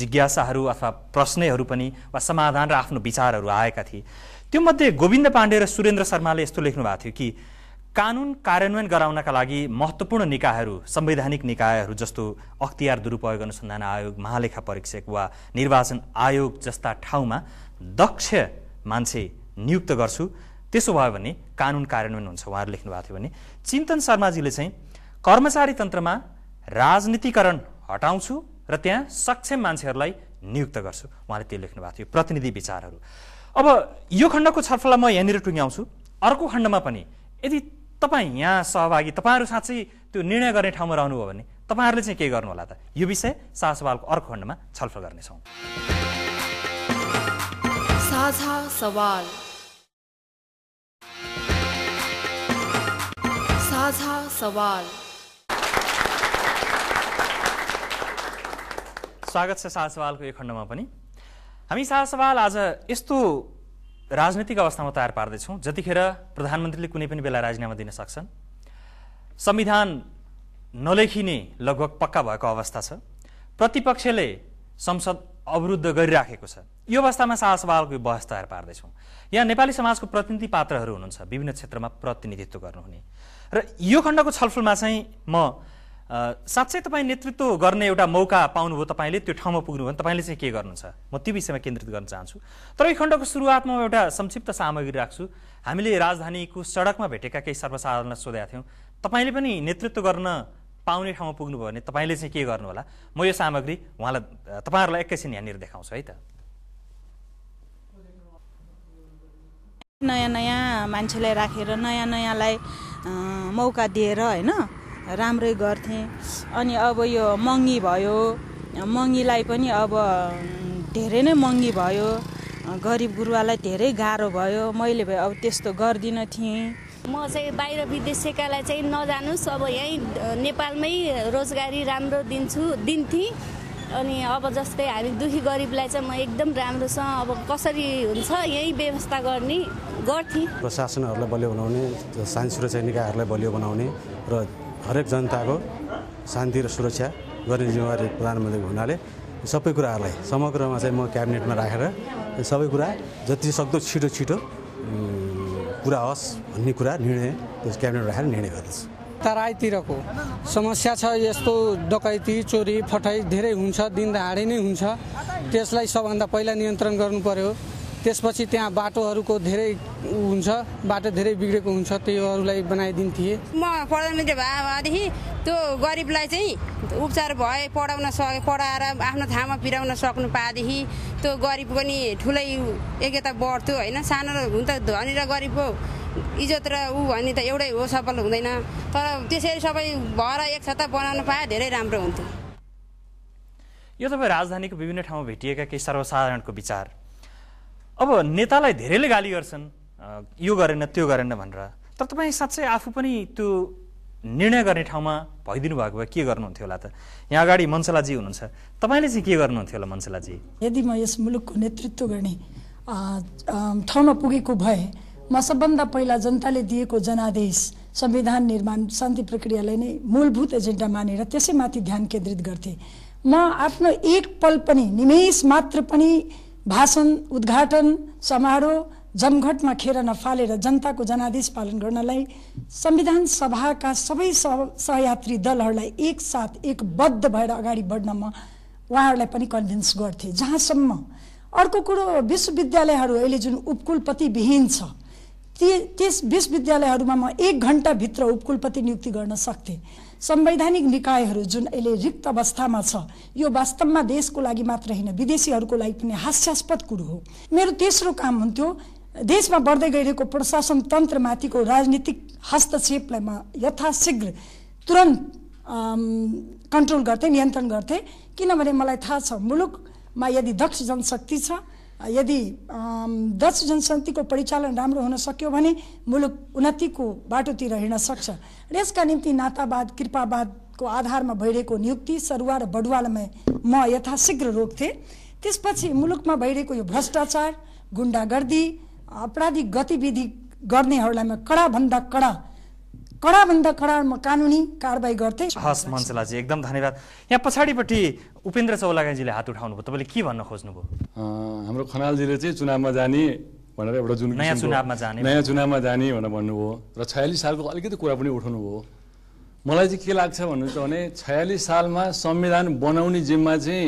जिज्ञासाहरू अथवा प्रश्नहरू पनि वा समाधान र आफ्नो विचारहरू आएका थिए त्योमध्ये गोविन्द पाण्डे र सुरेन्द्र शर्माले यस्तो लेख्नु भएको थियो कि कानुन कार्यान्वयन गराउनका लागि महत्त्वपूर्ण निकायहरू संवैधानिक निकायहरू जस्तो अख्तियार दुरुपयोग अनुसन्धान आयोग महालेखा परीक्षक वा निर्वाचन आयोग जस्ता ठाउँमा दक्ष मान्छे नियुक्त गर्छु त्यसो भयो भने कानुन कार्यान्वयन हुन्छ उहाँहरू लेख्नु भएको थियो भने चिन्तन शर्माजीले चाहिँ कर्मचारी तन्त्रमा राजनीतिकरण हटाउँछु र त्यहाँ सक्षम मान्छेहरूलाई नियुक्त गर्छु उहाँले त्यो लेख्नु भएको थियो प्रतिनिधि विचारहरू अब यो खण्डको छलफललाई म यहाँनिर टुङ्ग्याउँछु अर्को खण्डमा पनि यदि तपाईँ यहाँ सहभागी तपाईँहरू साँच्चै त्यो निर्णय गर्ने ठाउँमा रहनुभयो भने तपाईँहरूले चाहिँ के गर्नु होला त यो विषय सासवालको अर्को खण्डमा छलफल गर्नेछौँ साझा सवाल स्वागत छ साझा सवालको यो खण्डमा पनि हामी साझा सवाल आज यस्तो राजनीतिक अवस्थामा तयार पार्दैछौँ जतिखेर प्रधानमन्त्रीले कुनै पनि बेला राजीनामा दिन सक्छन् संविधान नलेखिने लगभग पक्का भएको अवस्था छ प्रतिपक्षले संसद अवरुद्ध गरिराखेको छ यो अवस्थामा साहसवालको यो बहस तयार पार्दैछौँ यहाँ नेपाली समाजको प्रतिनिधि पात्रहरू हुनुहुन्छ विभिन्न क्षेत्रमा प्रतिनिधित्व गर्नुहुने र यो खण्डको छलफलमा चाहिँ म साँच्चै तपाईँ नेतृत्व गर्ने एउटा मौका पाउनुभयो तपाईँले त्यो ठाउँमा पुग्नुभयो भने तपाईँले चाहिँ के गर्नुहुन्छ म त्यो विषयमा केन्द्रित गर्न चाहन्छु तर यो खण्डको सुरुवातमा म एउटा संक्षिप्त सामग्री राख्छु हामीले राजधानीको सडकमा भेटेका केही सर्वसाधारणलाई सोधेका थियौँ तपाईँले पनि नेतृत्व गर्न पाउने ठाउँमा पुग्नुभयो भने तपाईँले चाहिँ के गर्नु होला म यो सामग्री उहाँलाई तपाईँहरूलाई एकैछिन यहाँनिर देखाउँछु है त नयाँ नयाँ मान्छेलाई राखेर नयाँ नयाँलाई मौका दिएर होइन राम्रै गर्थेँ अनि अब यो मङ्गी भयो मङ्गीलाई पनि अब धेरै नै मङ्गी भयो गरिब गुरुवालाई धेरै गाह्रो भयो मैले भयो अब त्यस्तो गर्दिनँ थिएँ म चाहिँ बाहिर विदेशकालाई चाहिँ नजानुस् अब यहीँ नेपालमै रोजगारी राम्रो दिन्छु दिन्थेँ अनि अब जस्तै हामी दुखी गरिबलाई चाहिँ म एकदम राम्रोसँग अब कसरी हुन्छ यही व्यवस्था गर्ने गर्थेँ प्रशासनहरूलाई बलियो बनाउने शान्ति सुरक्षा निकायहरूलाई बलियो बनाउने र हरेक जनताको शान्ति र सुरक्षा गर्ने जिम्मेवारी प्रधानमन्त्रीको हुनाले सबै कुराहरूलाई समग्रमा चाहिँ म क्याबिनेटमा राखेर सबै कुरा जति सक्दो छिटो छिटो पुरा होस् भन्ने कुरा निर्णय क्याबिनेट राखेर निर्णय गर्दछु तराईतिरको समस्या छ यस्तो डकैती चोरी फटाइ धेरै हुन्छ दिनदहाडे नै हुन्छ त्यसलाई सबभन्दा पहिला नियन्त्रण गर्नु पर्यो त्यसपछि त्यहाँ बाटोहरूको धेरै हुन्छ बाटो धेरै बिग्रेको हुन्छ त्योहरूलाई बनाइदिन्थे म प्रधानमन्त्री भएदेखि त्यो गरिबलाई चाहिँ उपचार भए पढाउन सके पढाएर आफ्नो ठाउँमा पिराउन सक्नु पाएदेखि त्यो गरिब पनि ठुलै एकता बढ्थ्यो होइन सानो हुन त धनी र गरिबको इज्जत र ऊ भन्ने त एउटै हो सफल हुँदैन तर त्यसरी सबै भएर एक छता बनाउन पाए धेरै राम्रो हुन्थ्यो यो तपाईँ राजधानीको विभिन्न ठाउँमा भेटिएका केही सर्वसाधारणको विचार अब नेतालाई धेरैले गाली गर्छन् यो गरेन त्यो गरेन भनेर तर तपाईँ साँच्चै आफू पनि त्यो निर्णय गर्ने ठाउँमा भइदिनु भएको भए के गर्नुहुन्थ्यो होला त यहाँ अगाडि मन्सलाजी हुनुहुन्छ तपाईँले चाहिँ के गर्नुहुन्थ्यो होला मन्सलाजी यदि म यस मुलुकको नेतृत्व गर्ने ठाउँमा पुगेको भए म सबभन्दा पहिला जनताले दिएको जनादेश संविधान निर्माण शान्ति प्रक्रियालाई नै मूलभूत एजेन्डा मानेर त्यसैमाथि ध्यान केन्द्रित गर्थेँ म आफ्नो एक पल पनि निमेष मात्र पनि भाषण उद्घाटन समारोह जमघटमा खेर नफालेर जनताको जनादेश पालन गर्नलाई संविधान सभाका सबै सहयात्री दलहरूलाई एकसाथ एकबद्ध भएर अगाडि बढ्न म उहाँहरूलाई पनि कन्भिन्स गर्थेँ जहाँसम्म अर्को कुरो विश्वविद्यालयहरू अहिले जुन उपकुलपतिविहीन छ ती त्यस विश्वविद्यालयहरूमा म एक घन्टाभित्र उपकुलपति नियुक्ति गर्न सक्थेँ संवैधानिक निकायहरू जुन अहिले रिक्त अवस्थामा छ यो वास्तवमा देशको लागि मात्र होइन विदेशीहरूको लागि पनि हास्यास्पद कुरो हो मेरो तेस्रो काम हुन्थ्यो देशमा बढ्दै गइरहेको प्रशासन तन्त्रमाथिको राजनीतिक हस्तक्षेपलाई म यथाशीघ्र तुरन्त कन्ट्रोल गर्थेँ नियन्त्रण गर्थेँ किनभने मलाई थाहा छ मुलुकमा यदि दक्ष जनशक्ति छ यदि दस जनशक्तिको परिचालन राम्रो हुन सक्यो भने मुलुक उन्नतिको बाटोतिर हिँड्न सक्छ र यसका निम्ति नातावाद कृपावादको आधारमा भइरहेको नियुक्ति सरुवा र बडुवालमै म यथाशीघ्र रोक्थेँ त्यसपछि मुलुकमा भइरहेको यो भ्रष्टाचार गुन्डागर्दी अपराधिक गतिविधि गर्नेहरूलाई म कडाभन्दा कडा कडाभन्दा कडा कानुनी कारवाही गर्थे हस् मञ्चलाजी एकदम धन्यवाद यहाँ पछाडिपट्टि उपेन्द्र चौलागाईजीले हात उठाउनुभयो तपाईँले के भन्न खोज्नुभयो हाम्रो खनालजीले चाहिँ चुनावमा जाने भनेर एउटा जुन नयाँ चुनावमा जाने नयाँ चुनावमा जाने भनेर भन्नुभयो र छयालिस सालको अलिकति कुरा पनि उठाउनु भयो मलाई चाहिँ के लाग्छ भन्नु त भने छयालिस सालमा संविधान बनाउने जिम्मा चाहिँ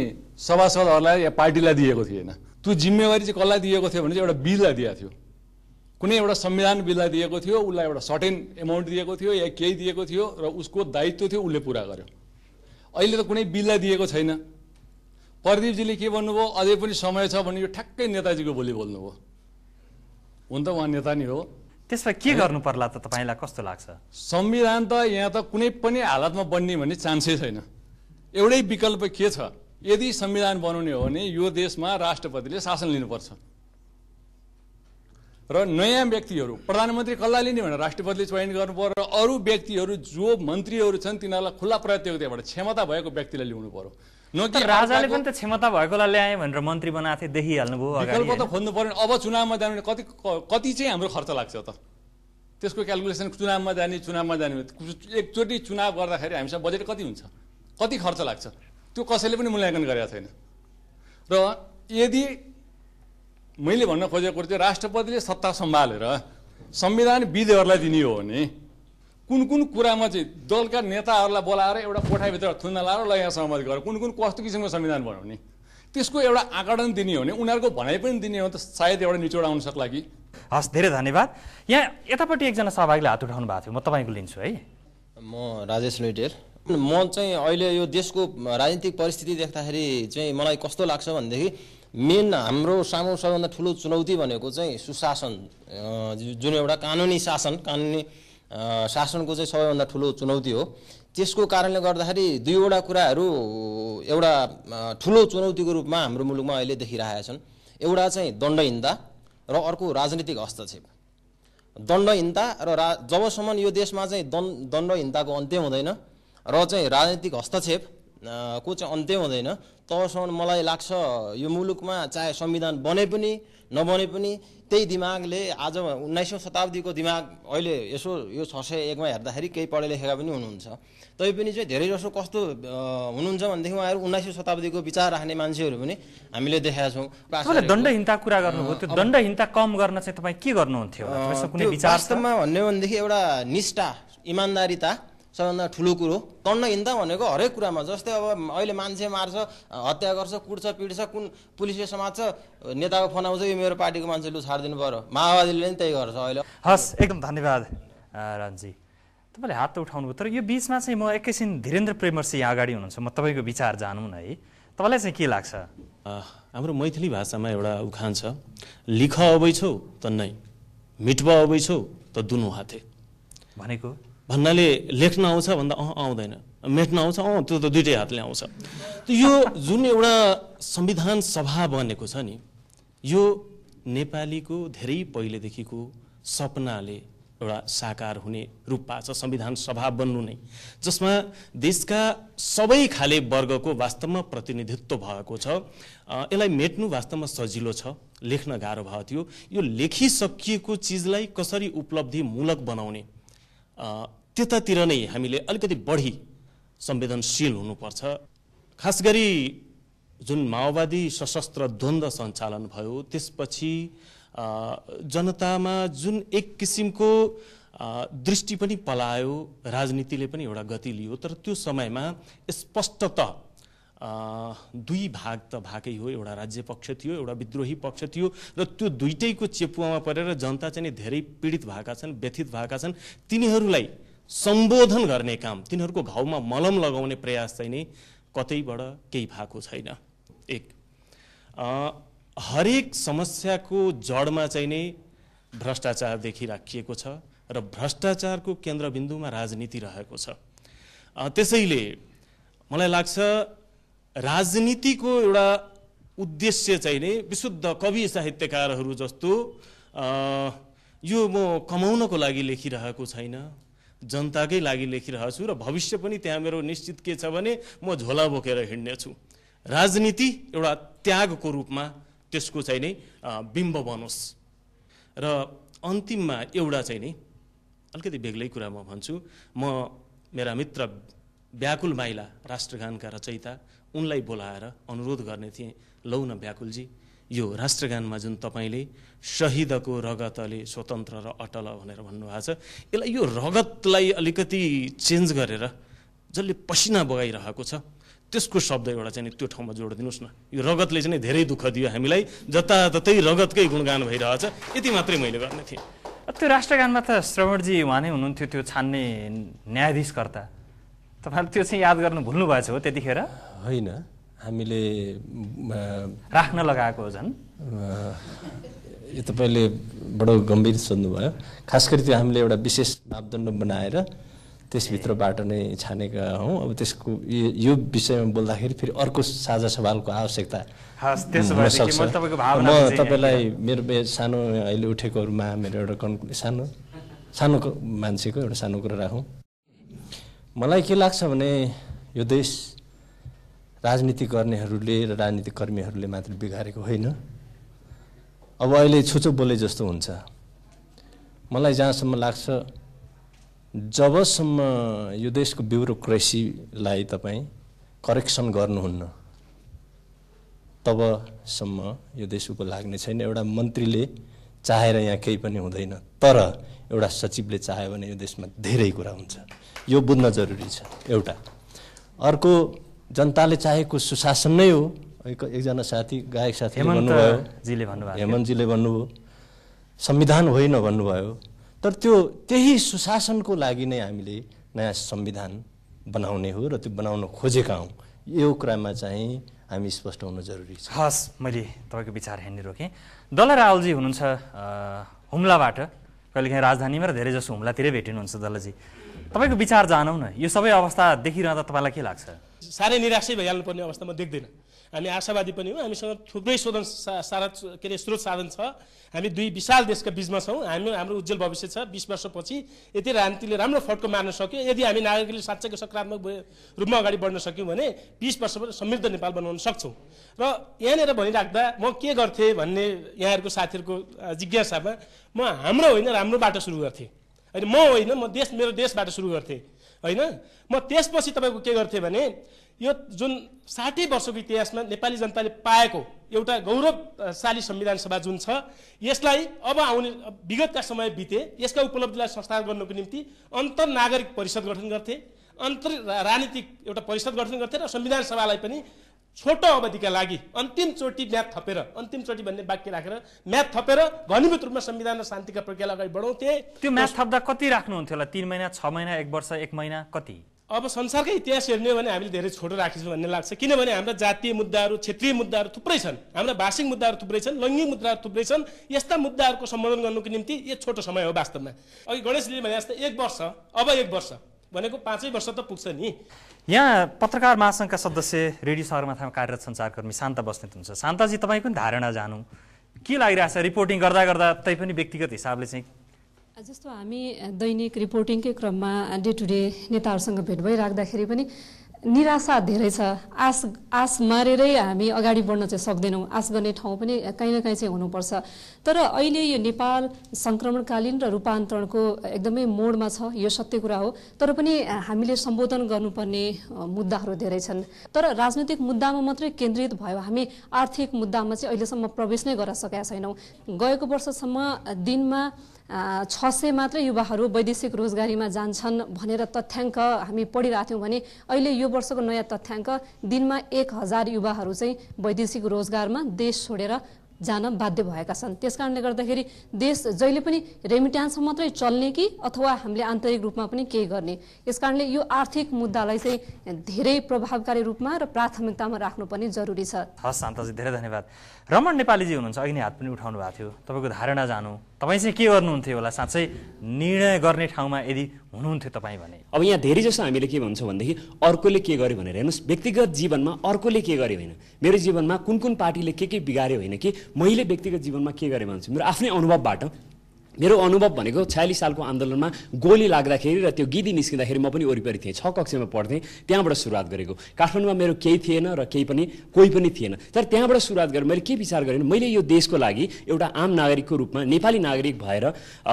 सभासदहरूलाई या पार्टीलाई दिएको थिएन त्यो जिम्मेवारी चाहिँ कसलाई दिएको थियो भने चाहिँ एउटा बिललाई दिएको थियो कुनै एउटा संविधान बिललाई दिएको थियो उसलाई एउटा सर्टेन एमाउन्ट दिएको थियो या केही दिएको थियो र उसको दायित्व थियो उसले पुरा गर्यो अहिले त कुनै बिललाई दिएको छैन प्रदीपजीले के भन्नुभयो अझै पनि समय छ भने यो ठ्याक्कै नेताजीको बोली बोल्नुभयो हुन त उहाँ नेता नै हो त्यसमा के गर्नु पर्ला त तपाईँलाई कस्तो लाग्छ संविधान त यहाँ त कुनै पनि हालतमा बन्ने भन्ने चान्सै छैन एउटै विकल्प के छ यदि संविधान बनाउने हो भने यो देशमा राष्ट्रपतिले शासन लिनुपर्छ र नयाँ व्यक्तिहरू प्रधानमन्त्री कसलाई लिने भनेर राष्ट्रपतिले चयन गर्नु र अरू व्यक्तिहरू जो मन्त्रीहरू छन् तिनीहरूलाई खुल्ला प्रतियोगिताबाट क्षमता भएको व्यक्तिलाई ल्याउनु पर्यो न राजाले पनि त क्षमता भएकोलाई ल्याए भनेर मन्त्री बनाएको थिएँ देखिहाल्नुभयो विकल्प त खोज्नु पर्यो अब चुनावमा जानु भने कति कति चाहिँ हाम्रो खर्च लाग्छ त त्यसको क्यालकुलेसन चुनावमा जाने चुनावमा जाने एकचोटि चुनाव गर्दाखेरि हामीसँग बजेट कति हुन्छ कति खर्च लाग्छ त्यो कसैले पनि मूल्याङ्कन गरेका छैन र यदि मैले भन्न खोजेको कुरो चाहिँ राष्ट्रपतिले सत्ता सम्हालेर संविधान विधिहरूलाई दिने हो भने कुन कुन कुरामा चाहिँ दलका नेताहरूलाई बोलाएर एउटा कोठाभित्र थुन्न लाएर ल यहाँ सहमति गरेर कुन कुन कस्तो किसिमको संविधान बनाउने त्यसको एउटा आकलन दिने हो भने उनीहरूको भनाइ पनि दिने हो त सायद एउटा निचोड आउन सक्ला कि हस् धेरै धन्यवाद यहाँ यतापट्टि एकजना सहभागीले हात उठाउनु भएको थियो म तपाईँको लिन्छु है म राजेश लुइटेल म चाहिँ अहिले यो देशको राजनीतिक परिस्थिति देख्दाखेरि चाहिँ मलाई कस्तो लाग्छ भनेदेखि मेन हाम्रो सामु सबैभन्दा ठुलो चुनौती भनेको चाहिँ सुशासन जुन एउटा कानुनी शासन कानुनी शासनको चाहिँ सबैभन्दा ठुलो चुनौती हो त्यसको कारणले गर्दाखेरि दुईवटा कुराहरू एउटा ठुलो चुनौतीको रूपमा हाम्रो मुलुकमा अहिले देखिरहेका छन् एउटा चाहिँ दण्डहीनता र अर्को राजनीतिक हस्तक्षेप दण्डहीनता र रा जबसम्म यो देशमा चाहिँ दण्ड दण्डहीनताको अन्त्य हुँदैन र चाहिँ राजनीतिक हस्तक्षेप को चाहिँ अन्त्य हुँदैन तबसम्म मलाई लाग्छ यो मुलुकमा चाहे संविधान बने पनि नबने पनि त्यही दिमागले आज उन्नाइसौँ शताब्दीको दिमाग अहिले यसो यो छ सय एकमा हेर्दाखेरि केही पढे लेखेका पनि हुनुहुन्छ तैपनि चाहिँ धेरै जसो कस्तो हुनुहुन्छ भनेदेखि उहाँहरू उन्नाइसौँ शताब्दीको विचार राख्ने मान्छेहरू पनि हामीले देखेका छौँ दण्डहीनता कुरा गर्नुभयो त्यो दण्डहीनता कम गर्न चाहिँ तपाईँ के गर्नुहुन्थ्यो वास्तवमा भन्यो भनेदेखि एउटा निष्ठा इमान्दारिता सबैभन्दा ठुलो कुरो तन्न भनेको हरेक कुरामा जस्तै अब अहिले मान्छे मार्छ हत्या गर्छ कुट्छ पिट्छ कुन पुलिसले समात्छ नेताको फोन आउँछ यो मेरो पार्टीको मान्छे लु छाडिदिनु पऱ्यो माओवादीले पनि त्यही गर्छ अहिले हस् एकदम धन्यवाद राजी तपाईँले हात त उठाउनुभयो तर यो बिचमा चाहिँ म एकैछिन धीरेन्द्र प्रेमर्सी यहाँ अगाडि हुनुहुन्छ म तपाईँको विचार जानु न है तपाईँलाई चाहिँ के लाग्छ हाम्रो मैथिली भाषामा एउटा उखान छ लिख अबै छौ त नै मिटब अबै छौ त दुनु हाते भनेको भन्नाले लेख्न आउँछ भन्दा अँ आउँदैन मेट्न आउँछ अँ त्यो त दुइटै हातले आउँछ यो जुन एउटा संविधान सभा बनेको छ नि यो नेपालीको धेरै पहिलेदेखिको सपनाले एउटा साकार हुने रूप पाएको छ संविधान सभा बन्नु नै जसमा देशका सबै खाले वर्गको वास्तवमा प्रतिनिधित्व भएको छ यसलाई मेट्नु वास्तवमा सजिलो छ लेख्न गाह्रो भएको थियो यो लेखिसकिएको चिजलाई कसरी उपलब्धिमूलक बनाउने त्यतातिर नै हामीले अलिकति बढी संवेदनशील हुनुपर्छ खास गरी जुन माओवादी सशस्त्र द्वन्द सञ्चालन भयो त्यसपछि जनतामा जुन एक किसिमको दृष्टि पनि पलायो राजनीतिले पनि एउटा गति लियो तर त्यो समयमा स्पष्टत दुई भाग त भएकै हो एउटा राज्य पक्ष थियो एउटा विद्रोही पक्ष थियो र त्यो दुइटैको चेपुवामा परेर जनता चाहिँ धेरै पीडित भएका छन् व्यथित भएका छन् तिनीहरूलाई सम्बोधन गर्ने काम तिनीहरूको घाउमा मलम लगाउने प्रयास चाहिँ नि कतैबाट केही भएको छैन एक हरेक समस्याको जडमा चाहिँ नै भ्रष्टाचार देखिराखिएको छ र भ्रष्टाचारको केन्द्रबिन्दुमा राजनीति रहेको छ त्यसैले मलाई लाग्छ राजनीतिको एउटा उद्देश्य चाहिँ नै विशुद्ध कवि साहित्यकारहरू जस्तो यो म कमाउनको लागि लेखिरहेको छैन जनताकै लागि लेखिरहेको छु र भविष्य पनि त्यहाँ मेरो निश्चित के छ भने म झोला बोकेर हिँड्नेछु राजनीति एउटा त्यागको रूपमा त्यसको चाहिँ नै बिम्ब बनोस् र अन्तिममा एउटा चाहिँ नि अलिकति बेग्लै कुरा म भन्छु म मेरा मित्र व्याकुल माइला राष्ट्रगानका रचयिता उनलाई बोलाएर अनुरोध गर्ने थिएँ लौ न व्याकुलजी यो राष्ट्रगानमा जुन तपाईँले शहीदको रगतले स्वतन्त्र र अटल भनेर भन्नुभएको छ यसलाई यो रगतलाई अलिकति चेन्ज गरेर जसले पसिना बगाइरहेको छ त्यसको शब्द एउटा चाहिँ त्यो ठाउँमा जोडिदिनुहोस् न यो रगतले चाहिँ धेरै दुःख दियो हामीलाई जताततै रगतकै गुणगान भइरहेछ यति मात्रै मैले गर्ने थिएँ त्यो राष्ट्रगानमा त श्रवणजी उहाँ नै हुनुहुन्थ्यो त्यो छान्ने न्यायाधीशकर्ता तपाईँले त्यो चाहिँ याद गर्नु भएछ हो त्यतिखेर होइन हामीले राख्न लगाएको हो झन् यो तपाईँले बडो गम्भीर सोध्नुभयो खास गरी त्यो हामीले एउटा विशेष मापदण्ड बनाएर त्यसभित्रबाट नै छानेका हौँ अब त्यसको यो विषयमा बोल्दाखेरि फेरि अर्को साझा सवालको आवश्यकता म तपाईँलाई मेरो सानो अहिले उठेकोहरूमा मेरो एउटा कन् सानो सानो मान्छेको एउटा सानो कुरा राखौँ मलाई के लाग्छ भने यो देश राजनीति गर्नेहरूले र राजनीति कर्मीहरूले मात्र बिगारेको होइन अब अहिले छुचो बोले जस्तो हुन्छ मलाई जहाँसम्म लाग्छ जबसम्म यो देशको ब्युरोक्रेसीलाई तपाईँ करेक्सन गर्नुहुन्न तबसम्म यो देश उप लाग्ने छैन एउटा मन्त्रीले चाहेर यहाँ केही पनि हुँदैन तर एउटा सचिवले चाह्यो भने यो देशमा धेरै कुरा हुन्छ यो बुझ्न जरुरी छ एउटा अर्को जनताले चाहेको सुशासन नै हो एकजना साथी गायक साथी भन्नुभयो हेमन्तजीले भन्नुभयो संविधान होइन भन्नुभयो तर त्यो त्यही सुशासनको लागि नै हामीले नयाँ संविधान बनाउने हो र त्यो बनाउन खोजेका हौँ यो कुरामा चाहिँ हामी स्पष्ट हुनु जरुरी छ हस् मैले तपाईँको विचार हेर्ने रोकेँ दल रावलजी हुनुहुन्छ हुम्लाबाट कहिलेकाहीँ राजधानीमा र धेरैजसो हुम्लातिरै भेटिनुहुन्छ दलजी तपाईँको विचार जानौँ न यो सबै अवस्था देखिरहँदा तपाईँलाई के लाग्छ साह्रै निराशै भइहाल्नु पर्ने म देख्दिनँ हामी आशावादी पनि हो हामीसँग थुप्रै शोधन सारा के अरे स्रोत साधन छ हामी दुई विशाल देशका बिचमा छौँ हामी हाम्रो उज्जवल भविष्य छ बिस वर्षपछि यति रान्तिले राम्रो फड्को मार्न सक्यो यदि हामी नागरिकले साँच्चैको सकारात्मक रूपमा अगाडि बढ्न सक्यौँ भने बिस वर्षपछि समृद्ध नेपाल बनाउन सक्छौँ र यहाँनिर भनिराख्दा म के गर्थेँ भन्ने यहाँहरूको साथीहरूको जिज्ञासामा म हाम्रो होइन राम्रो बाटो सुरु गर्थेँ होइन म होइन म देश मेरो देशबाट सुरु गर्थेँ होइन म त्यसपछि तपाईँको के गर्थेँ भने यो जुन साठी वर्षको इतिहासमा नेपाली जनताले पाएको एउटा गौरवशाली संविधान सभा जुन छ यसलाई अब आउने विगतका समय बिते यसका उपलब्धिलाई संस्थागत गर्नको निम्ति अन्तर नागरिक परिषद गठन गर्थे अन्तर राजनीतिक एउटा परिषद गठन गर्थे र संविधान सभालाई पनि छोटो अवधिका लागि अन्तिमचोटि म्याप थपेर अन्तिमचोटि भन्ने वाक्य राखेर म्याप थपेर घनीभूत रूपमा संविधान र शान्तिका प्रक्रियालाई अगाडि बढाउँथे त्यो म्याथ थप्दा कति राख्नुहुन्थ्यो होला तिन महिना छ महिना एक वर्ष एक महिना कति अब संसारकै इतिहास हेर्ने हो भने हामीले धेरै छोटो राखेछौँ भन्ने लाग्छ किनभने हाम्रा जातीय मुद्दाहरू क्षेत्रीय मुद्दाहरू थुप्रै छन् हाम्रा भाषिक मुद्दाहरू थुप्रै छन् लैङ्गिक मुद्दाहरू थुप्रै छन् यस्ता मुद्दाहरूको सम्बोधन गर्नुको निम्ति यो छोटो समय हो वास्तवमा अघि गणेशजीले भने जस्तै एक वर्ष अब एक वर्ष भनेको पाँचै वर्ष त पुग्छ नि यहाँ पत्रकार महासङ्घका सदस्य रेडियो सगरमाथामा कार्यरत सञ्चारकर्मी शान्ता बस्नेत हुन्छ शान्ताजी तपाईँको धारणा जानु के छ रिपोर्टिङ गर्दा गर्दा तै पनि व्यक्तिगत हिसाबले चाहिँ जस्तो हामी दैनिक रिपोर्टिङकै क्रममा डे टु डे नेताहरूसँग भेट भइराख्दाखेरि पनि निराशा धेरै छ आस आश मारेरै हामी अगाडि बढ्न चाहिँ सक्दैनौँ आश गर्ने ठाउँ पनि काहीँ न काहीँ चाहिँ हुनुपर्छ तर अहिले यो नेपाल सङ्क्रमणकालीन र रूपान्तरणको एकदमै मोडमा छ यो सत्य कुरा हो तर पनि हामीले सम्बोधन गर्नुपर्ने मुद्दाहरू धेरै छन् तर राजनैतिक मुद्दामा मात्रै केन्द्रित भयो हामी आर्थिक मुद्दामा चाहिँ अहिलेसम्म प्रवेश नै गर्न सकेका छैनौँ गएको वर्षसम्म दिनमा छ सय मात्रै युवाहरू वैदेशिक रोजगारीमा जान्छन् भनेर तथ्याङ्क हामी पढिरहेको थियौँ भने अहिले यो वर्षको नयाँ तथ्याङ्क दिनमा एक हजार युवाहरू चाहिँ वैदेशिक रोजगारमा देश छोडेर जान बाध्य भएका छन् त्यस कारणले गर्दाखेरि देश जहिले पनि रेमिट्यान्स मात्रै चल्ने कि अथवा हामीले आन्तरिक रूपमा पनि केही गर्ने यस कारणले यो आर्थिक मुद्दालाई चाहिँ धेरै प्रभावकारी रूपमा र प्राथमिकतामा राख्नु पनि जरुरी छ हस् शान्ताजी धेरै धन्यवाद रमण नेपालीजी हुनुहुन्छ अघि नै हात पनि उठाउनु भएको थियो तपाईँको धारणा जानु तपाईँ चाहिँ के गर्नुहुन्थ्यो होला साँच्चै निर्णय गर्ने ठाउँमा यदि हुनुहुन्थ्यो तपाईँ भने अब यहाँ धेरै जसो हामीले के भन्छौँ भनेदेखि अर्कोले के गर्यो भनेर हेर्नुहोस् व्यक्तिगत जीवनमा अर्कोले के गर्यो होइन मेरो जीवनमा कुन कुन पार्टीले के के बिगार्यो होइन कि मैले व्यक्तिगत जीवनमा के गरेँ भन्छु मेरो आफ्नै अनुभवबाट मेरो अनुभव भनेको छयालिस सालको आन्दोलनमा गोली लाग्दाखेरि र त्यो गिदी निस्किँदाखेरि म पनि वरिपरि थिएँ छ कक्षामा पढ्थेँ त्यहाँबाट सुरुवात गरेको काठमाडौँमा मेरो केही थिएन र केही पनि कोही पनि थिएन तर त्यहाँबाट सुरुवात गरेर मैले के विचार गरेँ मैले यो देशको लागि एउटा आम नागरिकको रूपमा नेपाली नागरिक भएर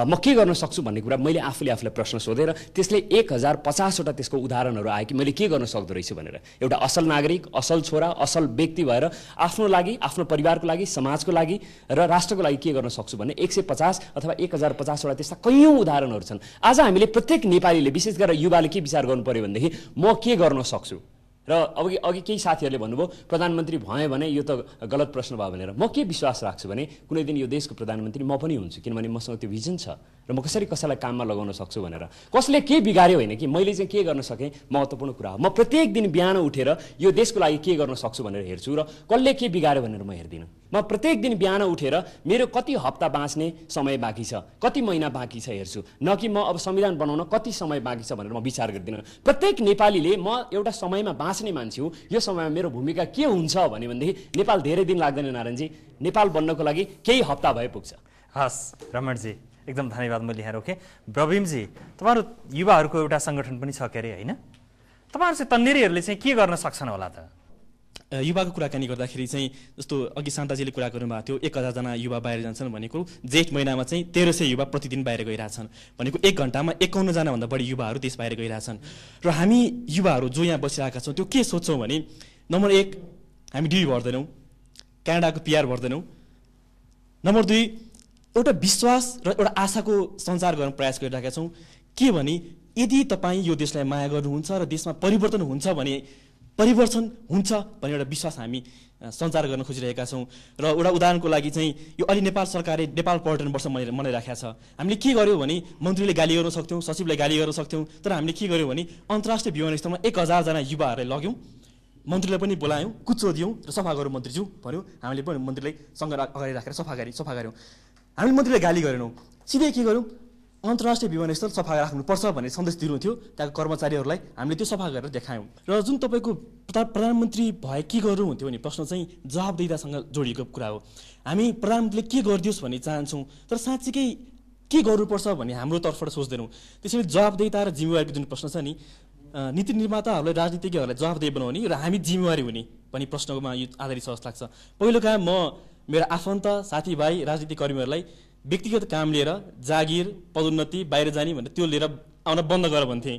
म के गर्न सक्छु भन्ने कुरा मैले आफूले आफूलाई प्रश्न सोधेर त्यसले एक हजार पचासवटा त्यसको उदाहरणहरू आयो कि मैले के गर्न सक्दो रहेछु भनेर एउटा असल नागरिक असल छोरा असल व्यक्ति भएर आफ्नो लागि आफ्नो परिवारको लागि समाजको लागि र राष्ट्रको लागि के गर्न सक्छु भने एक सय पचास अथवा एक हजार पचासवटा त्यस्ता कैयौँ उदाहरणहरू छन् आज हामीले प्रत्येक नेपालीले विशेष गरेर युवाले के विचार गर्नु पऱ्यो भनेदेखि म के गर्न सक्छु र अब अघि केही साथीहरूले भन्नुभयो प्रधानमन्त्री भएँ भने यो त गलत प्रश्न भयो भनेर म के विश्वास राख्छु भने कुनै दिन यो देशको प्रधानमन्त्री म पनि हुन्छु किनभने मसँग त्यो भिजन छ र म कसरी कसैलाई काममा लगाउन सक्छु भनेर कसले के बिगार्यो होइन कि मैले चाहिँ के गर्न सकेँ महत्त्वपूर्ण कुरा हो म प्रत्येक दिन बिहान उठेर यो देशको लागि के गर्न सक्छु भनेर हेर्छु र कसले के बिगार्यो भनेर म हेर्दिनँ म प्रत्येक दिन बिहान उठेर मेरो कति हप्ता बाँच्ने समय बाँकी छ कति महिना बाँकी छ हेर्छु न कि म अब संविधान बनाउन कति समय बाँकी छ भनेर म विचार गर्दिनँ प्रत्येक नेपालीले म एउटा समयमा बाँच्ने मान्छे हुँ यो समयमा मेरो भूमिका के हुन्छ भन्यो भनेदेखि नेपाल धेरै दिन लाग्दैन नारायणजी नेपाल बन्नको लागि केही हप्ता भए पुग्छ हस् रमणजी एकदम धन्यवाद मैले यहाँ रोकेँ ब्रविमजी तपाईँहरू युवाहरूको एउटा सङ्गठन पनि छ के अरे होइन तपाईँहरू चाहिँ तन्नेरीहरूले चाहिँ के गर्न सक्छन् होला त युवाको कुराकानी गर्दाखेरि चाहिँ जस्तो अघि शान्ताजीले कुरा गर्नुभएको थियो एक हजारजना युवा बाहिर जान्छन् भनेको जेठ महिनामा चाहिँ तेह्र सय युवा प्रतिदिन बाहिर गइरहेछन् भनेको एक घन्टामा एकाउन्नजनाभन्दा बढी युवाहरू देश बाहिर गइरहेछन् र हामी युवाहरू जो यहाँ बसिरहेका छौँ त्यो के सोध्छौँ भने नम्बर एक हामी डिभी भर्दैनौँ क्यानाडाको पिआर भर्दैनौँ नम्बर दुई एउटा विश्वास र एउटा आशाको सञ्चार गर्न प्रयास गरिरहेका छौँ के भने यदि तपाईँ यो देशलाई माया गर्नुहुन्छ र देशमा परिवर्तन हुन्छ भने परिवर्तन हुन्छ भन्ने एउटा विश्वास हामी सञ्चार गर्न खोजिरहेका छौँ र एउटा उदाहरणको लागि चाहिँ यो अहिले नेपाल सरकारले नेपाल पर्यटन वर्ष मनाइ मनाइराखेको छ हामीले के गर्यौँ भने मन्त्रीले गाली गर्न सक्थ्यौँ सचिवले गाली गर्न सक्थ्यौँ तर हामीले के गर्यौँ भने अन्तर्राष्ट्रिय विमानस्थलमा एक हजारजना युवाहरूलाई लग्यौँ मन्त्रीलाई पनि बोलायौँ कुचो दियौँ र सफा गरौँ मन्त्रीज्यू भन्यौँ हामीले पनि मन्त्रीलाई सँग अगाडि राखेर सफा गरी सफा गऱ्यौँ हामीले मन्त्रीलाई गाली गरेनौँ सिधै के गर्यौँ अन्तर्राष्ट्रिय विमानस्थल सफा राख्नुपर्छ भन्ने सन्देश दिनुहुन्थ्यो त्यहाँको कर्मचारीहरूलाई हामीले त्यो सफा गरेर देखायौँ र जुन तपाईँको प्रधानमन्त्री भए के गर्नुहुन्थ्यो भन्ने प्रश्न चाहिँ जवाबदेतासँग जोडिएको कुरा हो हामी प्रधानमन्त्रीले के गरिदियोस् भन्ने चाहन्छौँ तर साँच्चीकै के गर्नुपर्छ भन्ने हाम्रो तर्फबाट सोच्दैनौँ त्यसैले जवाबदेता र जिम्मेवारीको जुन प्रश्न छ नि नीति निर्माताहरूलाई राजनीतिज्ञहरूलाई जवाबदेही बनाउने र हामी जिम्मेवारी हुने भन्ने प्रश्नमा यो आधारित छ लाग्छ पहिलो काम म मेरो आफन्त साथीभाइ राजनीतिकर्मीहरूलाई व्यक्तिगत काम लिएर जागिर पदोन्नति बाहिर जाने भनेर त्यो लिएर आउन बन्द गर भन्थे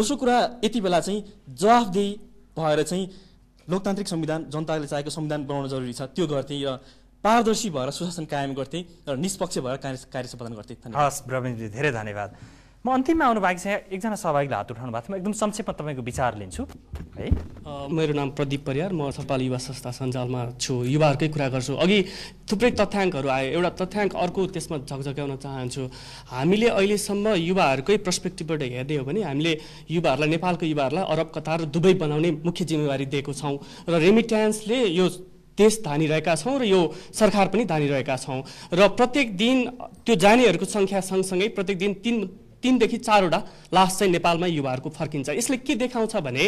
दोस्रो कुरा यति बेला चाहिँ जवाफदेही भएर चाहिँ लोकतान्त्रिक संविधान जनताले चाहेको संविधान बनाउन जरुरी छ त्यो गर्थे र पारदर्शी भएर सुशासन कायम गर्थे र निष्पक्ष भएर कार्य कार्य सम्पादन गर्थे हस् ब्रविनजी धेरै धन्यवाद म अन्तिममा आउनु भएको छ एकजना सहभागीले हात उठाउनु भएको थियो म एकदम संक्षेपमा तपाईँको विचार लिन्छु है मेरो नाम प्रदीप परियार म नेपाल युवा संस्था सञ्जालमा छु युवाहरूकै कुरा गर्छु अघि थुप्रै तथ्याङ्कहरू आयो एउटा तथ्याङ्क अर्को त्यसमा झकझक्याउन चाहन्छु हामीले अहिलेसम्म युवाहरूकै पर्सपेक्टिभबाट हेर्ने हो भने हामीले युवाहरूलाई नेपालको युवाहरूलाई अरब कतार दुबई बनाउने मुख्य जिम्मेवारी दिएको छौँ र रेमिट्यान्सले यो देश धानिरहेका छौँ र यो सरकार पनि धानिरहेका छौँ र प्रत्येक दिन त्यो जानेहरूको सङ्ख्या सँगसँगै प्रत्येक दिन तिन तिनदेखि चारवटा लास चाहिँ नेपालमा युवाहरूको फर्किन्छ यसले के देखाउँछ भने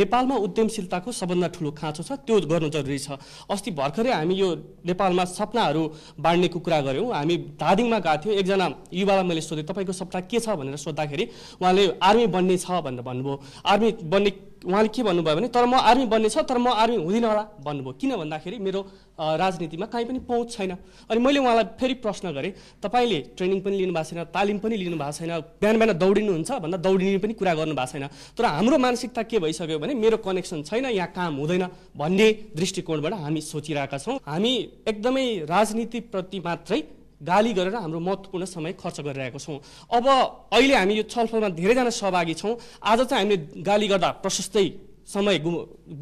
नेपालमा उद्यमशीलताको सबभन्दा ठुलो खाँचो छ त्यो गर्नु जरुरी छ अस्ति भर्खरै हामी यो नेपालमा सपनाहरू बाँड्नेको कुरा गऱ्यौँ हामी धादिङमा गएको थियौँ एकजना युवालाई मैले सोधेँ तपाईँको सपना के छ भनेर सोद्धाखेरि उहाँले आर्मी बन्ने छ भनेर भन्नुभयो आर्मी बन्ने उहाँले के भन्नुभयो भने तर म आर्मी बन्ने छ तर म आर्मी हुँदिनँ होला भन्नुभयो किन भन्दाखेरि मेरो राजनीतिमा काहीँ पनि पहुँच छैन अनि मैले उहाँलाई फेरि प्रश्न गरेँ तपाईँले ट्रेनिङ पनि लिनु भएको छैन तालिम पनि लिनु भएको छैन बिहान बिहान दौडिनुहुन्छ भन्दा दौडिने पनि कुरा गर्नु भएको छैन तर हाम्रो मानसिकता के भइसक्यो भने मेरो कनेक्सन छैन यहाँ काम हुँदैन भन्ने दृष्टिकोणबाट हामी सोचिरहेका छौँ हामी एकदमै राजनीतिप्रति मात्रै गाली गरेर हाम्रो महत्त्वपूर्ण समय खर्च गरिरहेको छौँ अब अहिले हामी यो छलफलमा धेरैजना सहभागी छौँ आज चाहिँ हामीले गाली गर्दा प्रशस्तै समय गु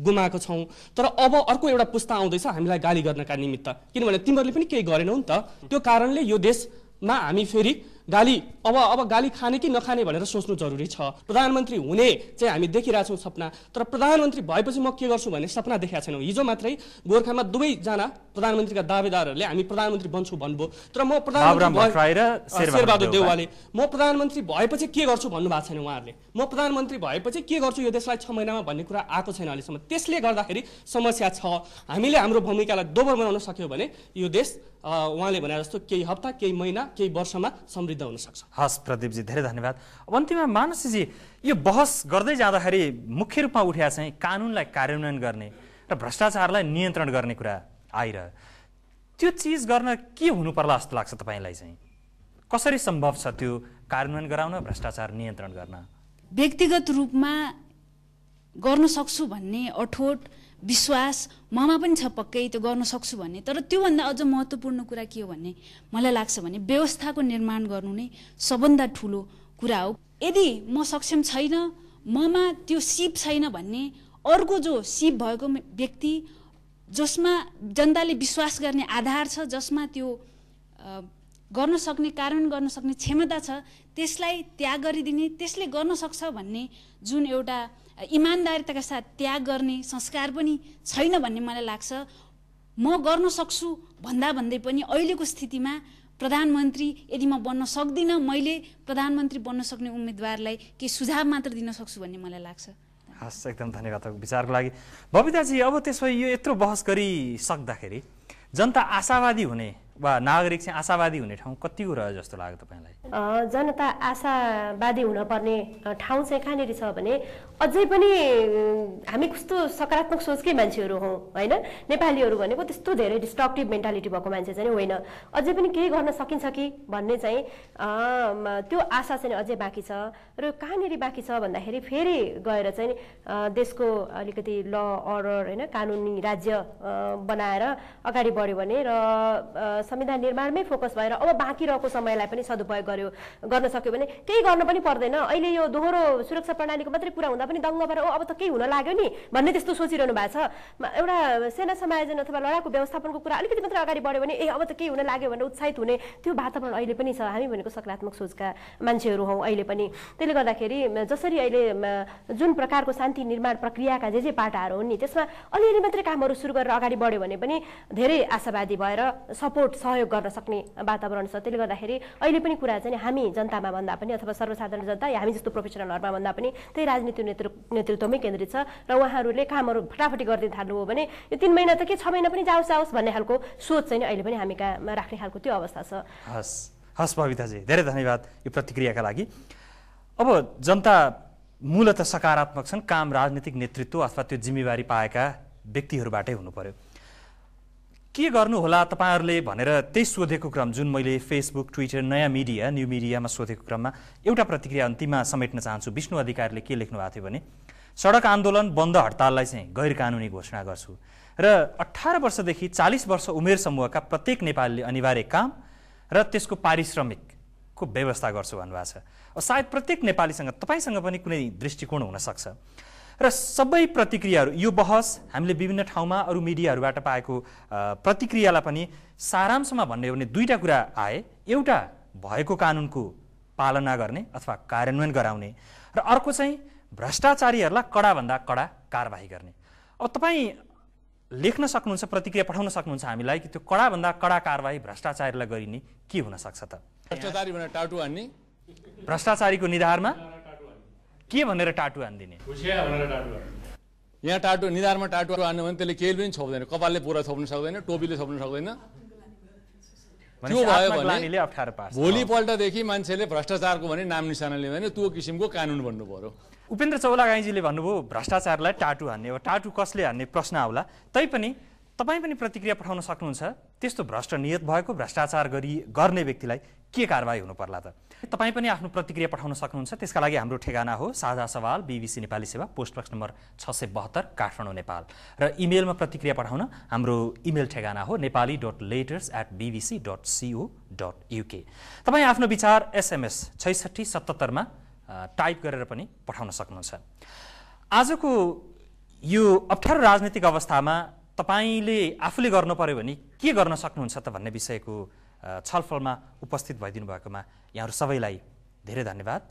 गुमाएको छौँ तर अब अर्को एउटा पुस्ता आउँदैछ हामीलाई गाली गर्नका निमित्त किनभने तिमीहरूले पनि केही गरेनौ नि त त्यो कारणले यो देशमा हामी फेरि गाली अब अब गाली खाने कि नखाने भनेर सोच्नु जरुरी छ प्रधानमन्त्री हुने चाहिँ हामी देखिरहेछौँ सपना तर प्रधानमन्त्री भएपछि म के गर्छु भन्ने सपना देखाएको छैनौँ हिजो मात्रै गोर्खामा दुवैजना प्रधानमन्त्रीका दावेदारहरूले हामी प्रधानमन्त्री बन्छु भन्नुभयो तर म प्रधानमन्त्री शेरबहादुर देउवाले म प्रधानमन्त्री भएपछि के गर्छु भन्नुभएको छैन उहाँहरूले म प्रधानमन्त्री भएपछि के गर्छु यो देशलाई छ महिनामा भन्ने कुरा आएको छैन अहिलेसम्म त्यसले गर्दाखेरि समस्या छ हामीले हाम्रो भूमिकालाई दोबर बनाउन सक्यो भने यो देश उहाँले भने जस्तो केही हप्ता केही महिना केही वर्षमा समृद्ध समृद्ध हुनसक्छ हस् प्रदीपजी धेरै धन्यवाद अब अन्तिममा मानसीजी यो बहस गर्दै जाँदाखेरि मुख्य रूपमा उठ्या चाहिँ कानुनलाई कार्यान्वयन गर्ने र भ्रष्टाचारलाई नियन्त्रण गर्ने कुरा आइरह्यो त्यो चिज गर्न के हुनु पर्ला जस्तो लाग्छ तपाईँलाई चाहिँ कसरी सम्भव छ त्यो कार्यान्वयन गराउन भ्रष्टाचार नियन्त्रण गर्न व्यक्तिगत रूपमा गर्न सक्छु भन्ने अठोट विश्वास ममा पनि छ पक्कै त्यो गर्न सक्छु भन्ने तर त्योभन्दा अझ महत्त्वपूर्ण कुरा के हो भने मलाई लाग्छ भने व्यवस्थाको निर्माण गर्नु नै सबभन्दा ठुलो कुरा हो यदि म सक्षम छैन ममा त्यो सिप छैन भन्ने अर्को जो सिप भएको व्यक्ति जसमा जनताले विश्वास गर्ने आधार छ जसमा त्यो गर्न सक्ने कारण गर्न सक्ने क्षमता छ त्यसलाई त्याग गरिदिने त्यसले गर्न सक्छ भन्ने जुन एउटा इमान्दारिताका साथ त्याग गर्ने संस्कार पनि छैन भन्ने मलाई लाग्छ म गर्न सक्छु भन्दा भन्दै पनि अहिलेको स्थितिमा प्रधानमन्त्री यदि म बन्न सक्दिनँ मैले प्रधानमन्त्री बन्न सक्ने उम्मेदवारलाई केही सुझाव मात्र दिन सक्छु भन्ने मलाई लाग्छ हस् एकदम धन्यवाद विचारको लागि बबिताजी अब त्यसो यो यत्रो बहस गरिसक्दाखेरि जनता आशावादी हुने वा नागरिक चाहिँ आशावादी हुने ठाउँ कतिको रह्यो जस्तो लाग्यो तपाईँलाई जनता आशावादी हुनपर्ने ठाउँ चाहिँ कहाँनिर छ भने अझै पनि हामी कस्तो सकारात्मक सोचकै मान्छेहरू हौँ होइन नेपालीहरू भनेको त्यस्तो धेरै डिस्ट्रक्टिभ मेन्टालिटी भएको मान्छे चाहिँ होइन अझै पनि केही गर्न सकिन्छ कि भन्ने चाहिँ त्यो आशा चाहिँ अझै बाँकी छ र कहाँनिर बाँकी छ भन्दाखेरि फेरि गएर चाहिँ देशको अलिकति ल अर्डर होइन कानुनी राज्य बनाएर अगाडि बढ्यो भने र संविधान निर्माणमै फोकस भएर अब बाँकी रहेको समयलाई पनि सदुपयोग गर्यो गर्न सक्यो भने केही गर्न पनि पर्दैन अहिले यो दोहोरो सुरक्षा प्रणालीको मात्रै कुरा हुँदा पनि दङ्ग भएर अब त केही हुन लाग्यो नि भन्ने त्यस्तो सोचिरहनु भएको छ एउटा सेना समायोजन अथवा लडाकु व्यवस्थापनको कुरा अलिकति मात्रै अगाडि बढ्यो भने ए अब त केही हुन लाग्यो भनेर उत्साहित हुने त्यो वातावरण अहिले पनि छ हामी भनेको सकारात्मक सोचका मान्छेहरू हौ अहिले पनि त्यसले गर्दाखेरि जसरी अहिले जुन प्रकारको शान्ति निर्माण प्रक्रियाका जे जे पाटाहरू हुन् नि त्यसमा अलिअलि मात्रै कामहरू सुरु गरेर अगाडि बढ्यो भने पनि धेरै आशावादी भएर सपोर्ट सहयोग गर्न सक्ने वातावरण छ त्यसले गर्दाखेरि अहिले पनि कुरा चाहिँ हामी जनतामा भन्दा पनि अथवा सर्वसाधारण जनता हामी जस्तो प्रोफेसनलहरूमा भन्दा पनि त्यही राजनीति नेतृ नेतृत्वमै केन्द्रित छ र उहाँहरूले कामहरू फटाफटी गरिदिनु हो भने यो तिन महिना त के छ महिना पनि जाओस् जाओस् भन्ने खालको सोच चाहिँ अहिले पनि हामी कहाँ राख्ने खालको त्यो अवस्था छ हस् हस् भविताजी धेरै धन्यवाद यो प्रतिक्रियाका लागि अब जनता मूलत सकारात्मक छन् काम राजनीतिक नेतृत्व अथवा त्यो जिम्मेवारी पाएका व्यक्तिहरूबाटै हुनु पर्यो के गर्नु होला तपाईँहरूले भनेर त्यही सोधेको क्रम जुन मैले फेसबुक ट्विटर नयाँ मिडिया न्यू मिडियामा सोधेको क्रममा एउटा प्रतिक्रिया अन्तिममा समेट्न चाहन्छु विष्णु अधिकारीले के लेख्नु भएको थियो भने सडक आन्दोलन बन्द हडताललाई चाहिँ गैर कानुनी घोषणा गर्छु र अठार वर्षदेखि चालिस वर्ष उमेर समूहका प्रत्येक नेपालीले अनिवार्य काम र त्यसको पारिश्रमिकको व्यवस्था गर्छु भन्नुभएको छ सायद प्रत्येक नेपालीसँग तपाईँसँग पनि कुनै दृष्टिकोण हुनसक्छ र सबै प्रतिक्रियाहरू यो बहस हामीले विभिन्न ठाउँमा अरू मिडियाहरूबाट पाएको प्रतिक्रियालाई पनि सारांशमा भन्ने हो भने दुईवटा कुरा आए एउटा भएको कानुनको पालना गर्ने अथवा कार्यान्वयन गराउने र अर्को चाहिँ भ्रष्टाचारीहरूलाई कडाभन्दा कडा कारवाही गर्ने अब तपाईँ लेख्न सक्नुहुन्छ प्रतिक्रिया पठाउन सक्नुहुन्छ हामीलाई कि त्यो कडाभन्दा कडा कारवाही भ्रष्टाचारीलाई गरिने के हुनसक्छ त भ्रष्टाचारी भ्रष्टाचारीको निधारमा के भनेर टाटु हानिदिने यहाँ टाटु निधारमा टाटु हान्यो भने त्यसले केही पनि छोप्दैन कपालले पुरा छोप्नु सक्दैन टोपीले छोप्नु सक्दैन त्यो भयो भने भोलिपल्टदेखि मान्छेले भ्रष्टाचारको भने नाम निशाना लियो भने त्यो किसिमको कानुन भन्नु पर्यो उपेन्द्र चौलागाईजीले भन्नुभयो भ्रष्टाचारलाई टाटु हान्ने अब टाटु कसले हान्ने प्रश्न आउला तैपनि तपाईँ पनि प्रतिक्रिया पठाउन सक्नुहुन्छ त्यस्तो भ्रष्ट नियत भएको भ्रष्टाचार गरी गर्ने व्यक्तिलाई के कारवाही हुनु पर्ला त तपाईँ पनि आफ्नो प्रतिक्रिया पठाउन सक्नुहुन्छ त्यसका लागि हाम्रो ठेगाना हो साझा सवाल बिबिसी नेपाली सेवा पोस्ट बक्स नम्बर छ सय बहत्तर काठमाडौँ नेपाल र इमेलमा प्रतिक्रिया पठाउन हाम्रो इमेल ठेगाना हो Nepali dot letters at BBC dot co dot UK तपाईँ आफ्नो विचार एसएमएस छैसठी सतहत्तरमा टाइप गरेर पनि पठाउन सक्नुहुन्छ आजको यो अप्ठ्यारो राजनीतिक अवस्थामा तपाईँले आफूले गर्नु पऱ्यो भने के गर्न सक्नुहुन्छ त भन्ने विषयको छलफलमा उपस्थित भइदिनु भएकोमा यहाँहरू सबैलाई धेरै धन्यवाद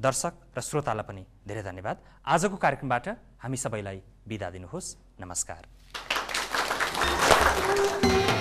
दर्शक र श्रोतालाई पनि धेरै धन्यवाद आजको कार्यक्रमबाट हामी सबैलाई बिदा दिनुहोस् नमस्कार